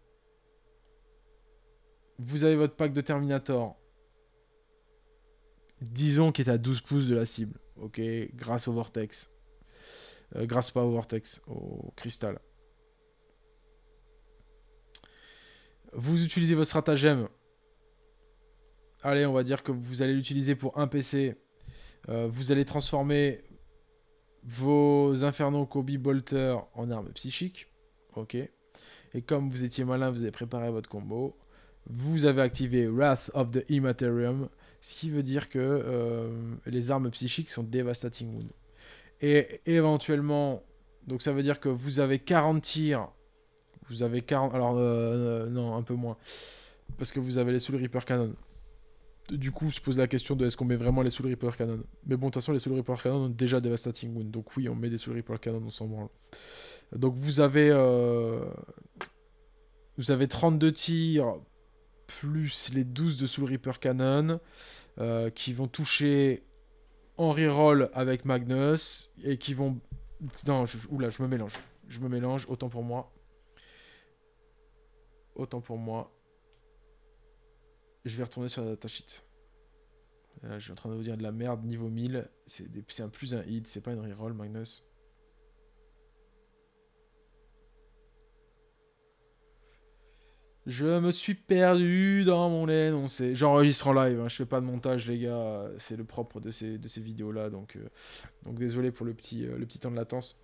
vous avez votre pack de Terminator, disons qu'il est à 12 pouces de la cible, ok, grâce au Vortex. grâce pas au Vortex, au cristal. Vous utilisez votre stratagème. Allez, on va dire que vous allez l'utiliser pour un PC. Euh, vous allez transformer vos infernaux Kobe Bolter en armes psychiques. Ok. Et comme vous étiez malin, vous avez préparé votre combo. Vous avez activé Wrath of the Immaterium. Ce qui veut dire que euh, les armes psychiques sont Devastating Wound. Et éventuellement, donc ça veut dire que vous avez 40 tirs vous avez 40. Alors, euh, euh, non, un peu moins. Parce que vous avez les Soul Reaper Cannon. Du coup, se pose la question de est-ce qu'on met vraiment les Soul Reaper Cannon Mais bon, de toute façon, les Soul Reaper Cannon ont déjà Devastating Wound. Donc, oui, on met des Soul Reaper Cannon, on s'en branle. Donc, vous avez. Euh, vous avez 32 tirs plus les 12 de Soul Reaper Cannon qui vont toucher en reroll avec Magnus et qui vont. Non, je me mélange. Je me mélange, autant pour moi. Autant pour moi. Je vais retourner sur la datasheet. Là, je suis en train de vous dire de la merde, niveau 1000. C'est un plus un hit, c'est pas une reroll, Magnus. Je me suis perdu dans mon énoncé. J'enregistre en live, hein, je fais pas de montage, les gars. C'est le propre de ces, vidéos-là. Donc, euh, donc désolé pour le petit, euh, le petit temps de latence.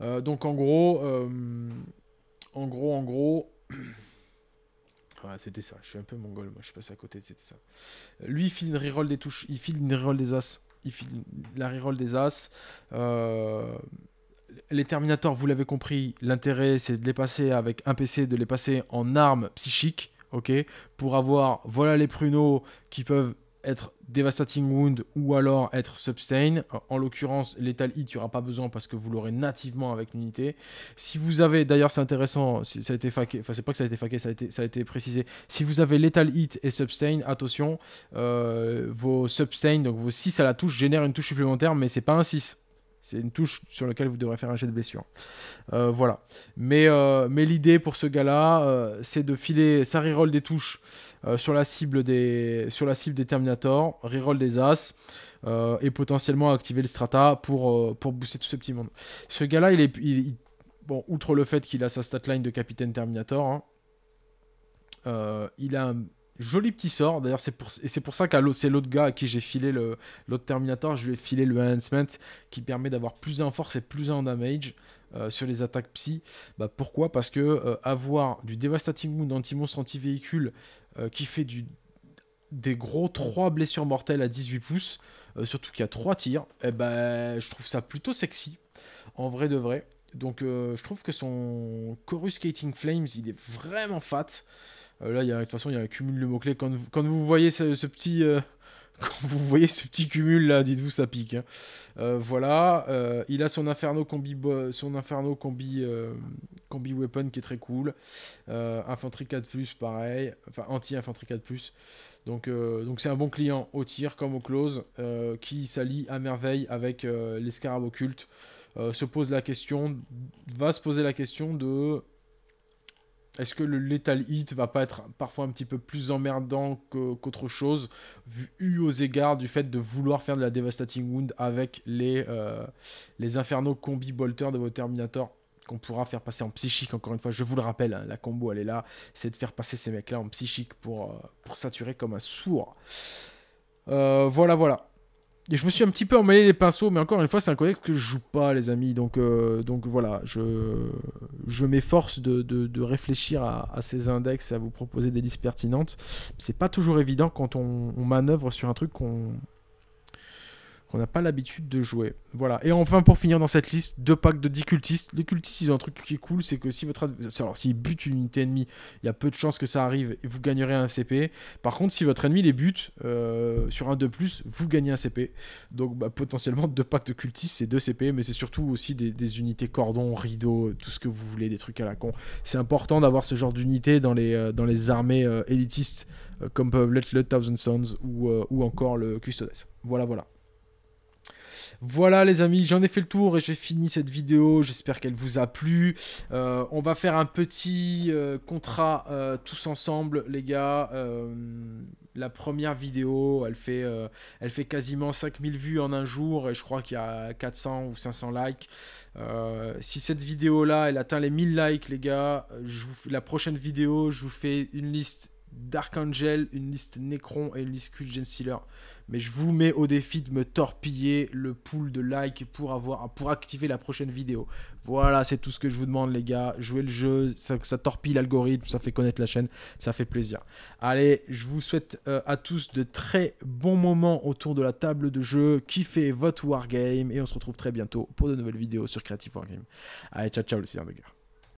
Euh, donc en gros, en gros, en gros. Ah, c'était ça. Je suis un peu mongol, moi. Je suis passé à côté. C'était ça. Euh, lui, il file une reroll des touches. Il file une reroll des as. Il file la reroll des as. Euh, les Terminators, vous l'avez compris, l'intérêt, c'est de les passer avec un PC, de les passer en armes psychiques. Ok, pour avoir, voilà les pruneaux qui peuvent être Devastating Wound ou alors être Substain. Euh, en l'occurrence, Lethal Hit, il n'y aura pas besoin parce que vous l'aurez nativement avec l'unité. Si vous avez, d'ailleurs c'est intéressant, ça a été faqué, enfin c'est pas que ça a été faqué, ça a été, ça a été précisé. Si vous avez Lethal Hit et Substain, attention, euh, vos Substain, donc vos 6 à la touche, génèrent une touche supplémentaire, mais c'est pas un 6. C'est une touche sur laquelle vous devrez faire un jet de blessure. Euh, voilà. Mais, euh, mais l'idée pour ce gars-là, euh, c'est de filer sa reroll des touches sur, la cible des, sur la cible des Terminators, reroll des As, et potentiellement activer le Strata pour, pour booster tout ce petit monde. Ce gars-là, il est. bon, outre le fait qu'il a sa statline de Capitaine Terminator, hein, il a un Joli petit sort. D'ailleurs, c'est pour, et c'est pour ça que c'est l'autre gars à qui j'ai filé le, l'autre Terminator. Je lui ai filé le Enhancement qui permet d'avoir plus un force et plus un damage. Euh, sur les attaques psy. Bah, pourquoi Parce que euh, avoir du Devastating Wound anti-monstre anti-véhicule euh, qui fait des gros 3 blessures mortelles à 18 pouces, surtout qu'il y a 3 tirs, et eh ben, je trouve ça plutôt sexy, en vrai de vrai. Donc je trouve que son Coruscating Flames, il est vraiment fat. Euh, là, de toute façon, il y a un cumul de mots-clés. Quand, vous voyez ce, petit. Euh, quand vous voyez ce petit cumul là, dites-vous ça pique. Hein. Euh, voilà, il a son Inferno combi, son Inferno combi, combi weapon qui est très cool. Infanterie 4+, pareil. Enfin, anti-Infanterie 4+. Donc donc c'est un bon client au tir comme au close qui s'allie à merveille avec les scarabs occultes. se pose la question, va se poser la question de est-ce que le Lethal Hit va pas être parfois un petit peu plus emmerdant qu'autre chose, vu, aux égards du fait de vouloir faire de la Devastating Wound avec les, euh, les Inferno Combi Bolter de vos Terminators, qu'on pourra faire passer en psychique, encore une fois, je vous le rappelle, hein, la combo elle est là, c'est de faire passer ces mecs-là en psychique pour, euh, pour saturer comme un sourd. Euh, voilà, voilà. Et je me suis un petit peu emmêlé les pinceaux, mais encore une fois, c'est un codex que je joue pas, les amis. Donc, euh, donc voilà, je, je m'efforce de, réfléchir à, ces index, à vous proposer des listes pertinentes. C'est pas toujours évident quand on, on manœuvre sur un truc qu'on on n'a pas l'habitude de jouer. Voilà. Et enfin, pour finir dans cette liste, deux packs de 10 cultistes. Les cultistes, ils ont un truc qui est cool, c'est que si votre alors s'ils butent une unité ennemie, il y a peu de chances que ça arrive et vous gagnerez un CP. Par contre, si votre ennemi les bute euh, sur un de plus, vous gagnez un CP. Donc bah, potentiellement deux packs de cultistes, c'est deux CP, mais c'est surtout aussi des, unités cordon, rideau, tout ce que vous voulez, des trucs à la con. C'est important d'avoir ce genre d'unité dans les, euh, dans les armées euh, élitistes comme peuvent l'être le Thousand Sons ou, ou encore le Custodes. Voilà, voilà. Voilà les amis, j'en ai fait le tour et j'ai fini cette vidéo. J'espère qu'elle vous a plu. Euh, on va faire un petit euh, contrat euh, tous ensemble, les gars. la première vidéo, elle fait, elle fait quasiment 5000 vues en un jour et je crois qu'il y a 400 ou 500 likes. si cette vidéo-là, elle atteint les 1000 likes, les gars, la prochaine vidéo, je vous fais une liste Dark Angel, une liste Necron et une liste Kult Mais je vous mets au défi de me torpiller le pool de likes pour, avoir, pour activer la prochaine vidéo. Voilà, c'est tout ce que je vous demande, les gars. Jouez le jeu, ça, torpille l'algorithme, ça fait connaître la chaîne, ça fait plaisir. Allez, je vous souhaite euh, à tous de très bons moments autour de la table de jeu. Kiffez votre Wargame et on se retrouve très bientôt pour de nouvelles vidéos sur Creative Wargame. Allez, ciao, ciao, le Seigneur de guerre.